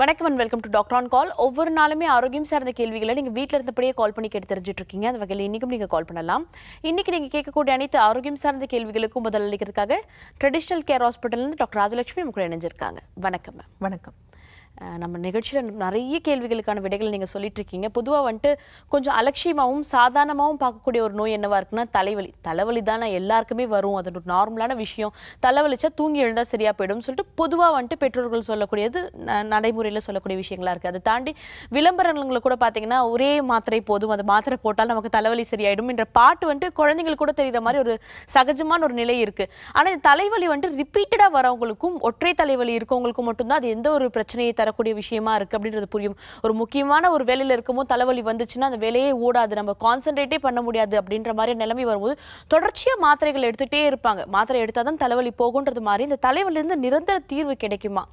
வணக்கம் and welcome to doctor on call ஒவ்வொரு நாளுமே ஆரோக்கியம் சார்ந்த கேள்விகளை நீங்கள் வீட்டில் இருந்தபடியே கால் பண்ணி கேட்டு தெரிஞ்சுட்டு இருக்கீங்க அந்த வகையில் இன்றைக்கும் நீங்கள் கால் பண்ணலாம் இன்றைக்கி நீங்கள் கேட்கக்கூடிய அனைத்து ஆரோக்கியம் சார்ந்த கேள்விகளுக்கும் முதல் அளிக்கிறதுக்காக ட்ரெடிஷ்னல் கேர் ஹாஸ்பிட்டல்லேருந்து டாக்டர் ராஜலட்சுமி உங்களை இணைஞ்சிருக்காங்க வணக்கம் மேம் வணக்கம் நம்ம நிகழ்ச்சியில் நிறைய கேள்விகளுக்கான விடைகளை நீங்கள் சொல்லிட்டு இருக்கீங்க பொதுவாக வந்துட்டு கொஞ்சம் அலட்சியமாகவும் சாதாரணமாகவும் பார்க்கக்கூடிய ஒரு நோய் என்னவாக இருக்குன்னா தலைவலி தலைவலி தானே எல்லாருக்குமே வரும் அது ஒரு நார்மலான விஷயம் தலைவலிச்சா தூங்கி எழுந்தால் சரியாக போயிடும் சொல்லிட்டு பொதுவாக வந்துட்டு பெற்றோர்கள் சொல்லக்கூடியது நடைமுறையில் சொல்லக்கூடிய விஷயங்களா இருக்குது அதை தாண்டி விளம்பரங்களை கூட பார்த்தீங்கன்னா ஒரே மாத்திரை போதும் அந்த மாத்திரை போட்டால் நமக்கு தலைவலி சரியாயிடும் என்ற பாட்டு வந்துட்டு குழந்தைங்களுக்கு கூட தெரிகிற மாதிரி ஒரு சகஜமான ஒரு நிலை இருக்குது ஆனால் தலைவலி வந்துட்டு ரிப்பீட்டடாக வரவங்களுக்கும் ஒற்றை தலைவலி இருக்கவங்களுக்கும் மட்டும்தான் அது எந்த ஒரு பிரச்சனையை தரக்கூடிய விஷயமா இருக்குது அப்படின்றது புரியும் ஒரு முக்கியமான ஒரு வேலையில் இருக்கும்போது தலைவலி வந்துச்சுன்னா அந்த வேலையே ஓடாது நம்ம கான்சென்ட்ரேட்டே பண்ண முடியாது அப்படின்ற மாதிரி நிலைமை வரும்போது தொடர்ச்சியாக மாத்திரைகள் எடுத்துகிட்டே இருப்பாங்க மாத்திரை எடுத்தால் தான் தலைவலி போகுன்றது மாதிரி இந்த தலைவலியிருந்து நிரந்தர தீர்வு கிடைக்குமா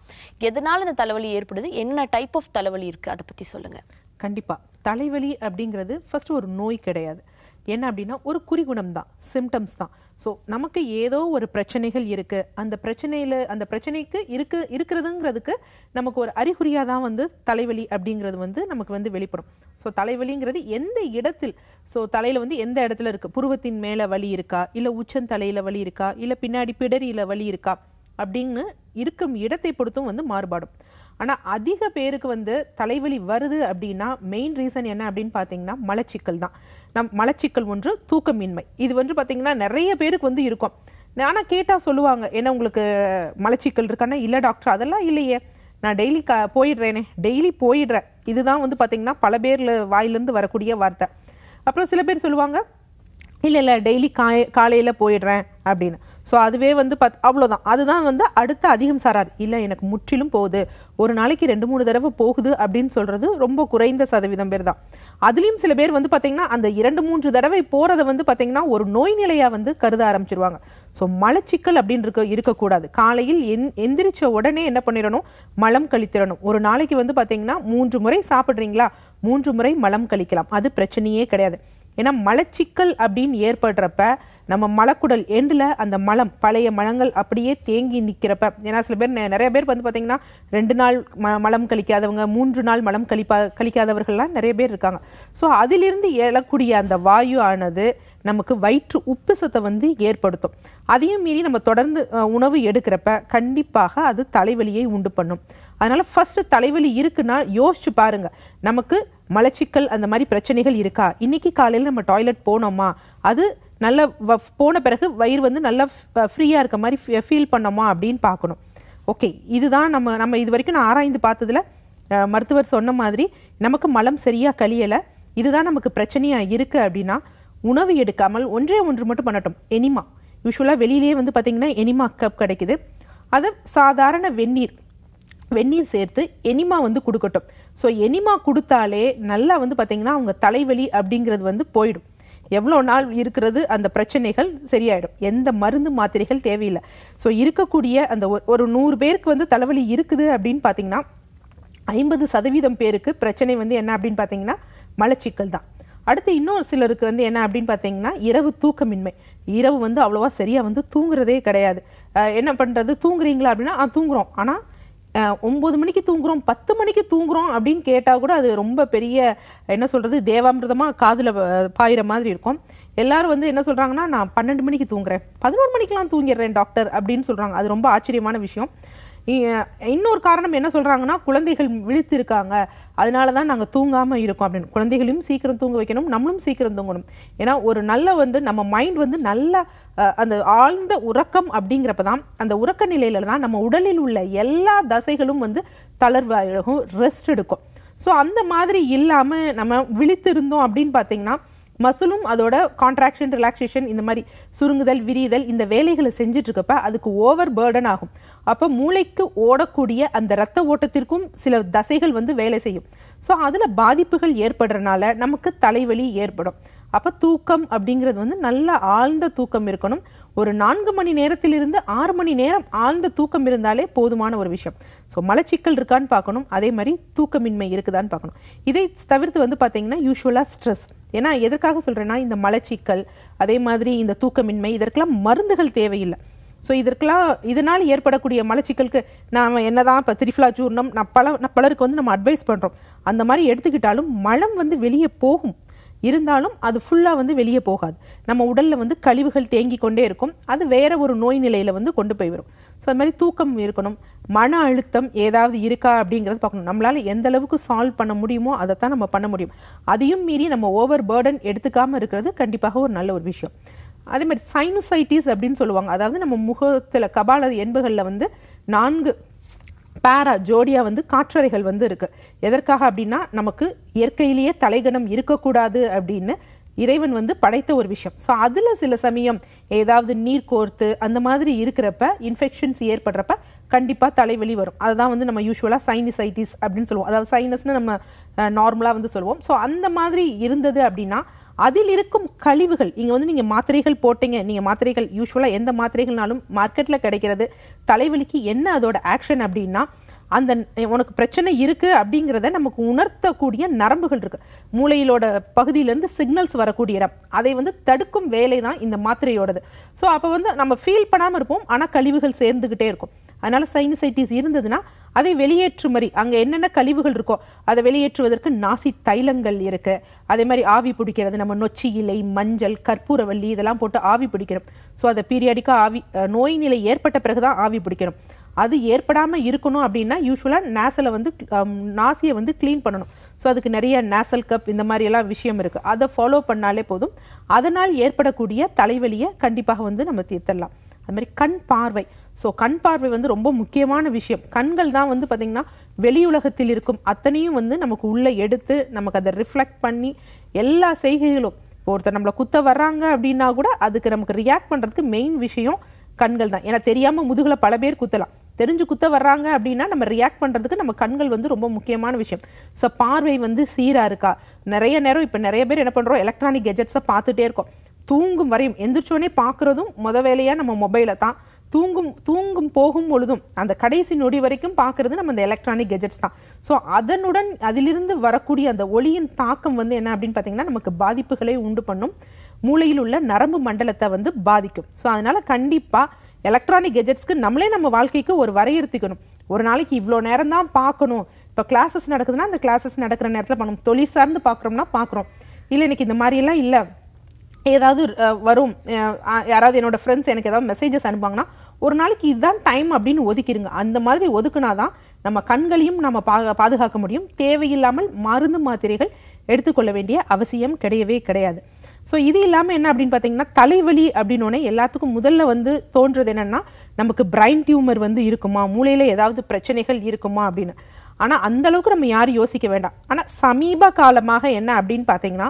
எதனால இந்த தலைவலி ஏற்படுது என்ன டைப் ஆஃப் தலைவலி இருக்குது அதை பற்றி சொல்லுங்கள் கண்டிப்பாக தலைவலி அப்படிங்கிறது ஃபஸ்ட்டு ஒரு நோய் கிடையாது என்ன அப்படின்னா ஒரு குறிகுணம் தான் சிம்டம்ஸ் தான் ஸோ நமக்கு ஏதோ ஒரு பிரச்சனைகள் இருக்குது அந்த பிரச்சனையில் அந்த பிரச்சனைக்கு இருக்கு இருக்கிறதுங்கிறதுக்கு நமக்கு ஒரு அறிகுறியாக தான் வந்து தலைவலி அப்படிங்கிறது வந்து நமக்கு வந்து வெளிப்படும் ஸோ தலைவலிங்கிறது எந்த இடத்தில் ஸோ தலையில் வந்து எந்த இடத்துல இருக்குது புருவத்தின் மேலே வலி இருக்கா இல்லை உச்சந்தலையில் வலி இருக்கா இல்லை பின்னாடி பிடரியில் வலி இருக்கா அப்படின்னு இருக்கும் இடத்தை பொறுத்தும் வந்து மாறுபாடும் ஆனால் அதிக பேருக்கு வந்து தலைவலி வருது அப்படின்னா மெயின் ரீசன் என்ன அப்படின்னு பார்த்தீங்கன்னா மலச்சிக்கல் தான் நம் மலச்சிக்கல் ஒன்று தூக்கமின்மை இது வந்து பார்த்திங்கன்னா நிறைய பேருக்கு வந்து இருக்கும் ஆனால் கேட்டால் சொல்லுவாங்க ஏன்னா உங்களுக்கு மலச்சிக்கல் இருக்கான்னா இல்லை டாக்டர் அதெல்லாம் இல்லையே நான் டெய்லி க போயிடுறேனே டெய்லி போயிடுறேன் இதுதான் வந்து பார்த்திங்கன்னா பல பேரில் வாயிலேருந்து வரக்கூடிய வார்த்தை அப்புறம் சில பேர் சொல்லுவாங்க இல்லை இல்லை டெய்லி காய காலையில் போயிடுறேன் அப்படின்னு ஸோ அதுவே வந்து பத் அவ்வளோதான் அதுதான் வந்து அடுத்த அதிகம் சாரார் இல்லை எனக்கு முற்றிலும் போகுது ஒரு நாளைக்கு ரெண்டு மூணு தடவை போகுது அப்படின்னு சொல்கிறது ரொம்ப குறைந்த சதவீதம் பேர் தான் அதுலேயும் சில பேர் வந்து பார்த்திங்கன்னா அந்த இரண்டு மூன்று தடவை போகிறத வந்து பார்த்திங்கன்னா ஒரு நோய் நிலையாக வந்து கருத ஆரம்பிச்சிருவாங்க ஸோ மலச்சிக்கல் அப்படின்னு இருக்க இருக்கக்கூடாது காலையில் எந் எந்திரிச்ச உடனே என்ன பண்ணிடணும் மலம் கழித்திடணும் ஒரு நாளைக்கு வந்து பார்த்திங்கன்னா மூன்று முறை சாப்பிட்றீங்களா மூன்று முறை மலம் கழிக்கலாம் அது பிரச்சனையே கிடையாது ஏன்னா மலச்சிக்கல் அப்படின்னு ஏற்படுறப்ப நம்ம மலக்குடல் எண்டில் அந்த மலம் பழைய மலங்கள் அப்படியே தேங்கி நிற்கிறப்ப ஏன்னா சில பேர் நிறைய பேர் வந்து பார்த்திங்கன்னா ரெண்டு நாள் ம மலம் கழிக்காதவங்க மூன்று நாள் மலம் கழிப்பா கழிக்காதவர்கள்லாம் நிறைய பேர் இருக்காங்க ஸோ அதிலிருந்து எழக்கூடிய அந்த வாயு ஆனது நமக்கு வயிற்று உப்பு சத்தை வந்து ஏற்படுத்தும் அதையும் மீறி நம்ம தொடர்ந்து உணவு எடுக்கிறப்ப கண்டிப்பாக அது தலைவலியை உண்டு பண்ணும் அதனால் ஃபஸ்ட்டு தலைவலி இருக்குன்னா யோசிச்சு பாருங்கள் நமக்கு மலச்சிக்கல் அந்த மாதிரி பிரச்சனைகள் இருக்கா இன்றைக்கி காலையில் நம்ம டாய்லெட் போனோமா அது நல்ல போன பிறகு வயிறு வந்து நல்லா ஃப்ரீயாக இருக்க மாதிரி ஃபீல் பண்ணோமா அப்படின்னு பார்க்கணும் ஓகே இதுதான் நம்ம நம்ம இது வரைக்கும் நான் ஆராய்ந்து பார்த்ததில் மருத்துவர் சொன்ன மாதிரி நமக்கு மலம் சரியாக கழியலை இதுதான் நமக்கு பிரச்சனையாக இருக்குது அப்படின்னா உணவு எடுக்காமல் ஒன்றே ஒன்று மட்டும் பண்ணட்டும் எனிமா யூஸ்வலாக வெளியிலேயே வந்து பார்த்திங்கன்னா எனிமா கப் கிடைக்குது அது சாதாரண வெந்நீர் வெந்நீர் சேர்த்து எனிமா வந்து கொடுக்கட்டும் ஸோ எனிமா கொடுத்தாலே நல்லா வந்து பார்த்திங்கன்னா அவங்க தலைவலி அப்படிங்கிறது வந்து போயிடும் எவ்வளோ நாள் இருக்கிறது அந்த பிரச்சனைகள் சரியாயிடும் எந்த மருந்து மாத்திரைகள் தேவையில்லை ஸோ இருக்கக்கூடிய அந்த ஒரு நூறு பேருக்கு வந்து தலைவலி இருக்குது அப்படின்னு பார்த்தீங்கன்னா ஐம்பது சதவீதம் பேருக்கு பிரச்சனை வந்து என்ன அப்படின்னு பார்த்தீங்கன்னா மலச்சிக்கல் தான் அடுத்து இன்னொரு சிலருக்கு வந்து என்ன அப்படின்னு பார்த்தீங்கன்னா இரவு தூக்கமின்மை இரவு வந்து அவ்வளோவா சரியாக வந்து தூங்குறதே கிடையாது என்ன பண்ணுறது தூங்குறீங்களா அப்படின்னா தூங்குறோம் ஆனால் ஒம்பது மணிக்கு தூங்குறோம் பத்து மணிக்கு தூங்குறோம் அப்படின்னு கேட்டால் கூட அது ரொம்ப பெரிய என்ன சொல்கிறது தேவாமிர்தமாக காதில் பாயிற மாதிரி இருக்கும் எல்லாரும் வந்து என்ன சொல்கிறாங்கன்னா நான் பன்னெண்டு மணிக்கு தூங்குறேன் பதினோரு மணிக்கெலாம் தூங்கிடுறேன் டாக்டர் அப்படின்னு சொல்கிறாங்க அது ரொம்ப ஆச்சரியமான விஷயம் இன்னொரு காரணம் என்ன சொல்கிறாங்கன்னா குழந்தைகள் விழித்து இருக்காங்க அதனால தான் நாங்கள் தூங்காமல் இருக்கோம் அப்படின்னு குழந்தைகளையும் சீக்கிரம் தூங்க வைக்கணும் நம்மளும் சீக்கிரம் தூங்கணும் ஏன்னா ஒரு நல்ல வந்து நம்ம மைண்ட் வந்து நல்ல அந்த ஆழ்ந்த உறக்கம் அப்படிங்கிறப்ப தான் அந்த உறக்க நிலையில தான் நம்ம உடலில் உள்ள எல்லா தசைகளும் வந்து தளர்வாகும் ரெஸ்ட் எடுக்கும் ஸோ அந்த மாதிரி இல்லாமல் நம்ம விழித்திருந்தோம் அப்படின்னு பார்த்தீங்கன்னா மசிலும் அதோட கான்ட்ராக்ஷன் ரிலாக்ஸேஷன் இந்த மாதிரி சுருங்குதல் விரிதல் இந்த வேலைகளை செஞ்சிட்ருக்கப்ப அதுக்கு ஓவர் பேர்டன் ஆகும் அப்போ மூளைக்கு ஓடக்கூடிய அந்த ரத்த ஓட்டத்திற்கும் சில தசைகள் வந்து வேலை செய்யும் ஸோ அதில் பாதிப்புகள் ஏற்படுறனால நமக்கு தலைவலி ஏற்படும் அப்போ தூக்கம் அப்படிங்கிறது வந்து நல்ல ஆழ்ந்த தூக்கம் இருக்கணும் ஒரு நான்கு மணி நேரத்திலிருந்து ஆறு மணி நேரம் ஆழ்ந்த தூக்கம் இருந்தாலே போதுமான ஒரு விஷயம் ஸோ மலச்சிக்கல் இருக்கான்னு பார்க்கணும் அதே மாதிரி தூக்கமின்மை இருக்குதான்னு பார்க்கணும் இதை தவிர்த்து வந்து பார்த்தீங்கன்னா யூஸ்வலாக ஸ்ட்ரெஸ் ஏன்னா எதற்காக சொல்கிறேன்னா இந்த மலச்சிக்கல் அதே மாதிரி இந்த தூக்கமின்மை இதற்கெல்லாம் மருந்துகள் தேவையில்லை ஸோ இதற்கெல்லாம் இதனால் ஏற்படக்கூடிய மலச்சிக்கலுக்கு நாம் என்ன தான் இப்போ திரிஃபிலா சூர்ணம் நான் பல பலருக்கு வந்து நம்ம அட்வைஸ் பண்ணுறோம் அந்த மாதிரி எடுத்துக்கிட்டாலும் மலம் வந்து வெளியே போகும் இருந்தாலும் அது ஃபுல்லாக வந்து வெளியே போகாது நம்ம உடலில் வந்து கழிவுகள் தேங்கி கொண்டே இருக்கும் அது வேறு ஒரு நோய் நிலையில் வந்து கொண்டு போய் வரும் ஸோ அது மாதிரி தூக்கம் இருக்கணும் மன அழுத்தம் ஏதாவது இருக்கா அப்படிங்கிறது பார்க்கணும் நம்மளால் எந்த அளவுக்கு சால்வ் பண்ண முடியுமோ அதை தான் நம்ம பண்ண முடியும் அதையும் மீறி நம்ம ஓவர் பேர்டன் எடுத்துக்காமல் இருக்கிறது கண்டிப்பாக ஒரு நல்ல ஒரு விஷயம் அதே மாதிரி சைனுசைட்டிஸ் அப்படின்னு சொல்லுவாங்க அதாவது நம்ம முகத்தில் கபால எண்புகளில் வந்து நான்கு பேரா ஜோடியாக வந்து காற்றறைகள் வந்து இருக்குது எதற்காக அப்படின்னா நமக்கு இயற்கையிலேயே தலைகணம் இருக்கக்கூடாது அப்படின்னு இறைவன் வந்து படைத்த ஒரு விஷயம் ஸோ அதில் சில சமயம் ஏதாவது நீர் கோர்த்து அந்த மாதிரி இருக்கிறப்ப இன்ஃபெக்ஷன்ஸ் ஏற்படுறப்ப கண்டிப்பாக தலைவலி வரும் அதுதான் வந்து நம்ம யூஸ்வலாக சைனிசைட்டிஸ் அப்படின்னு சொல்லுவோம் அதாவது சைனஸ்னு நம்ம நார்மலாக வந்து சொல்லுவோம் ஸோ அந்த மாதிரி இருந்தது அப்படின்னா அதில் இருக்கும் கழிவுகள் இங்கே வந்து நீங்கள் மாத்திரைகள் போட்டீங்க நீங்கள் மாத்திரைகள் யூஸ்வலாக எந்த மாத்திரைகள்னாலும் மார்க்கெட்டில் கிடைக்கிறது தலைவலிக்கு என்ன அதோட ஆக்ஷன் அப்படின்னா அந்த உனக்கு பிரச்சனை இருக்குது அப்படிங்கிறத நமக்கு உணர்த்தக்கூடிய நரம்புகள் இருக்குது மூளையிலோட பகுதியிலேருந்து சிக்னல்ஸ் வரக்கூடிய இடம் அதை வந்து தடுக்கும் வேலை தான் இந்த மாத்திரையோடது ஸோ அப்போ வந்து நம்ம ஃபீல் பண்ணாமல் இருப்போம் ஆனால் கழிவுகள் சேர்ந்துக்கிட்டே இருக்கும் அதனால் சைனசைட்டிஸ் இருந்ததுன்னா அதை வெளியேற்றுமறி அங்கே என்னென்ன கழிவுகள் இருக்கோ அதை வெளியேற்றுவதற்கு நாசி தைலங்கள் இருக்குது அதே மாதிரி ஆவி பிடிக்கிறது நம்ம நொச்சி இலை மஞ்சள் கற்பூரவல்லி இதெல்லாம் போட்டு ஆவி பிடிக்கிறோம் ஸோ அதை பீரியாடிக்காக ஆவி நோய் நிலை ஏற்பட்ட பிறகு தான் ஆவி பிடிக்கிறோம் அது ஏற்படாமல் இருக்கணும் அப்படின்னா யூஸ்வலாக நேசலை வந்து நாசியை வந்து க்ளீன் பண்ணணும் ஸோ அதுக்கு நிறைய நேசல் கப் இந்த மாதிரியெல்லாம் விஷயம் இருக்குது அதை ஃபாலோ பண்ணாலே போதும் அதனால் ஏற்படக்கூடிய தலைவலியை கண்டிப்பாக வந்து நம்ம தீர்த்தரலாம் அது மாதிரி கண் பார்வை ஸோ கண் பார்வை வந்து ரொம்ப முக்கியமான விஷயம் கண்கள் தான் வந்து பார்த்திங்கன்னா வெளி உலகத்தில் இருக்கும் அத்தனையும் வந்து நமக்கு உள்ளே எடுத்து நமக்கு அதை ரிஃப்ளெக்ட் பண்ணி எல்லா செய்கைகளும் ஒருத்தர் நம்மளை குத்த வர்றாங்க அப்படின்னா கூட அதுக்கு நமக்கு ரியாக்ட் பண்ணுறதுக்கு மெயின் விஷயம் கண்கள் தான் ஏன்னா தெரியாமல் முதுகில் பல பேர் குத்தலாம் தெரிஞ்சு குத்த வர்றாங்க அப்படின்னா நம்ம ரியாக்ட் பண்ணுறதுக்கு நம்ம கண்கள் வந்து ரொம்ப முக்கியமான விஷயம் ஸோ பார்வை வந்து சீராக இருக்கா நிறைய நேரம் இப்போ நிறைய பேர் என்ன பண்ணுறோம் எலக்ட்ரானிக் கெஜெட்ஸை பார்த்துட்டே இருக்கோம் தூங்கும் வரையும் எந்திரிச்சோடனே பார்க்குறதும் முத வேலையாக நம்ம மொபைலை தான் தூங்கும் தூங்கும் போகும் பொழுதும் அந்த கடைசி நொடி வரைக்கும் பார்க்குறது நம்ம இந்த எலக்ட்ரானிக் கெஜெட்ஸ் தான் ஸோ அதனுடன் அதிலிருந்து வரக்கூடிய அந்த ஒளியின் தாக்கம் வந்து என்ன அப்படின்னு பார்த்தீங்கன்னா நமக்கு பாதிப்புகளை உண்டு பண்ணும் மூளையில் உள்ள நரம்பு மண்டலத்தை வந்து பாதிக்கும் ஸோ அதனால் கண்டிப்பாக எலக்ட்ரானிக் கெஜெட்ஸ்க்கு நம்மளே நம்ம வாழ்க்கைக்கு ஒரு வரையறுத்திக்கணும் ஒரு நாளைக்கு இவ்வளோ நேரம் தான் பார்க்கணும் இப்போ கிளாஸஸ் நடக்குதுன்னா அந்த கிளாஸஸ் நடக்கிற நேரத்தில் பண்ணும் தொழில் சார்ந்து பார்க்குறோம்னா பார்க்குறோம் இல்லை எனக்கு இந்த மாதிரியெல்லாம் இல்லை ஏதாவது வரும் யாராவது என்னோடய ஃப்ரெண்ட்ஸ் எனக்கு ஏதாவது மெசேஜஸ் அனுப்பாங்கன்னா ஒரு நாளைக்கு இதுதான் டைம் அப்படின்னு ஒதுக்கிடுங்க அந்த மாதிரி ஒதுக்குனா தான் நம்ம கண்களையும் நம்ம பா பாதுகாக்க முடியும் தேவையில்லாமல் மருந்து மாத்திரைகள் எடுத்துக்கொள்ள வேண்டிய அவசியம் கிடையவே கிடையாது ஸோ இது இல்லாமல் என்ன அப்படின்னு பார்த்தீங்கன்னா தலைவலி அப்படின்னோடனே எல்லாத்துக்கும் முதல்ல வந்து தோன்றது என்னென்னா நமக்கு பிரைன் டியூமர் வந்து இருக்குமா மூளையில் ஏதாவது பிரச்சனைகள் இருக்குமா அப்படின்னு ஆனால் அந்தளவுக்கு நம்ம யாரும் யோசிக்க வேண்டாம் ஆனால் சமீப காலமாக என்ன அப்படின்னு பார்த்தீங்கன்னா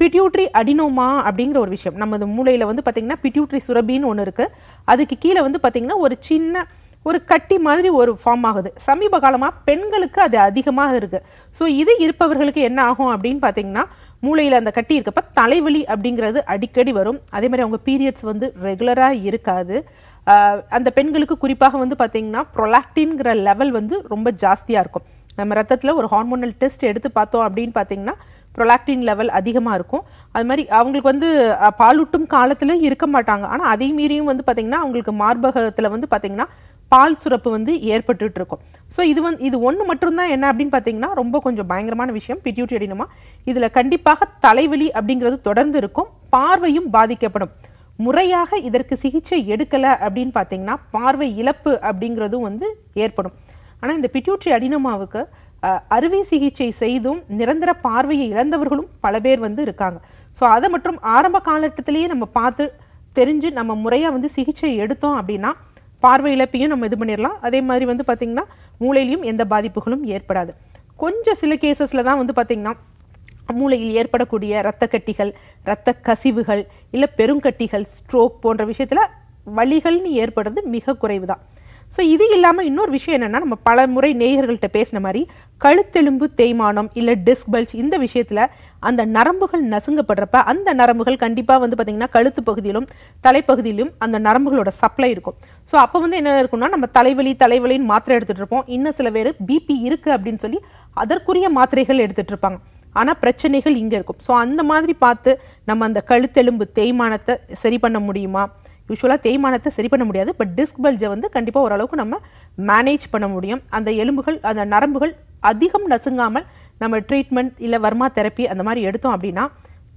பிட்யூட்ரி அடினோமா அப்படிங்கிற ஒரு விஷயம் நமது மூளையில் வந்து பார்த்திங்கன்னா பிட்யூட்ரி சுரபின்னு ஒன்று இருக்குது அதுக்கு கீழே வந்து பார்த்திங்கன்னா ஒரு சின்ன ஒரு கட்டி மாதிரி ஒரு ஃபார்ம் ஆகுது சமீப காலமாக பெண்களுக்கு அது அதிகமாக இருக்குது ஸோ இது இருப்பவர்களுக்கு என்ன ஆகும் அப்படின்னு பார்த்தீங்கன்னா மூளையில் அந்த கட்டி இருக்கப்ப தலைவலி அப்படிங்கிறது அடிக்கடி வரும் அதே மாதிரி அவங்க பீரியட்ஸ் வந்து ரெகுலராக இருக்காது அந்த பெண்களுக்கு குறிப்பாக வந்து பார்த்திங்கன்னா ப்ரொலாக்டின்கிற லெவல் வந்து ரொம்ப ஜாஸ்தியாக இருக்கும் நம்ம ரத்தத்தில் ஒரு ஹார்மோனல் டெஸ்ட் எடுத்து பார்த்தோம் அப்படின்னு பார்த்தீங்கன்னா ப்ரொலாக்டின் லெவல் அதிகமாக இருக்கும் அது மாதிரி அவங்களுக்கு வந்து பாலூட்டும் காலத்தில் இருக்க மாட்டாங்க ஆனால் அதே மீறியும் வந்து பார்த்திங்கன்னா அவங்களுக்கு மார்பகத்தில் வந்து பார்த்திங்கன்னா பால் சுரப்பு வந்து ஏற்பட்டுட்டு இருக்கும் ஸோ இது வந்து இது ஒன்று மட்டும்தான் என்ன அப்படின்னு பார்த்தீங்கன்னா ரொம்ப கொஞ்சம் பயங்கரமான விஷயம் பிடியூட்டி அடினமா இதில் கண்டிப்பாக தலைவலி அப்படிங்கிறது தொடர்ந்து இருக்கும் பார்வையும் பாதிக்கப்படும் முறையாக இதற்கு சிகிச்சை எடுக்கலை அப்படின்னு பார்த்தீங்கன்னா பார்வை இழப்பு அப்படிங்கிறதும் வந்து ஏற்படும் ஆனால் இந்த பிட்யூட்ரி அடினமாவுக்கு அறுவை சிகிச்சை செய்தும் நிரந்தர பார்வையை இழந்தவர்களும் பல பேர் வந்து இருக்காங்க ஸோ அதை மற்றும் ஆரம்ப காலகட்டத்திலேயே நம்ம பார்த்து தெரிஞ்சு நம்ம முறையாக வந்து சிகிச்சை எடுத்தோம் அப்படின்னா பார்வை இழப்பையும் நம்ம இது பண்ணிடலாம் அதே மாதிரி வந்து பார்த்திங்கன்னா மூளையிலையும் எந்த பாதிப்புகளும் ஏற்படாது கொஞ்சம் சில கேசஸில் தான் வந்து பார்த்திங்கன்னா மூளையில் ஏற்படக்கூடிய இரத்த கட்டிகள் இரத்த கசிவுகள் இல்லை பெருங்கட்டிகள் ஸ்ட்ரோக் போன்ற விஷயத்தில் வழிகள்னு ஏற்படுறது மிக குறைவு தான் ஸோ இது இல்லாமல் இன்னொரு விஷயம் என்னென்னா நம்ம பல முறை நேயர்கள்ட்ட பேசின மாதிரி கழுத்தெலும்பு தேய்மானம் இல்லை டிஸ்க் பல்ச் இந்த விஷயத்தில் அந்த நரம்புகள் நசுங்கப்படுறப்ப அந்த நரம்புகள் கண்டிப்பாக வந்து பார்த்திங்கன்னா கழுத்து பகுதியிலும் தலைப்பகுதியிலும் அந்த நரம்புகளோட சப்ளை இருக்கும் ஸோ அப்போ வந்து என்ன இருக்குன்னா நம்ம தலைவலி தலைவலின்னு மாத்திரை எடுத்துகிட்டு இருப்போம் இன்னும் சில பேர் பிபி இருக்குது அப்படின்னு சொல்லி அதற்குரிய மாத்திரைகள் எடுத்துகிட்டு இருப்பாங்க ஆனால் பிரச்சனைகள் இங்கே இருக்கும் ஸோ அந்த மாதிரி பார்த்து நம்ம அந்த கழுத்தெலும்பு தேய்மானத்தை சரி பண்ண முடியுமா யூஸ்வலாக தேய்மானத்தை சரி பண்ண முடியாது பட் டிஸ்க் பல்ஜை வந்து கண்டிப்பாக ஓரளவுக்கு நம்ம மேனேஜ் பண்ண முடியும் அந்த எலும்புகள் அந்த நரம்புகள் அதிகம் நசுங்காமல் நம்ம ட்ரீட்மெண்ட் இல்லை வர்மா தெரப்பி அந்த மாதிரி எடுத்தோம் அப்படின்னா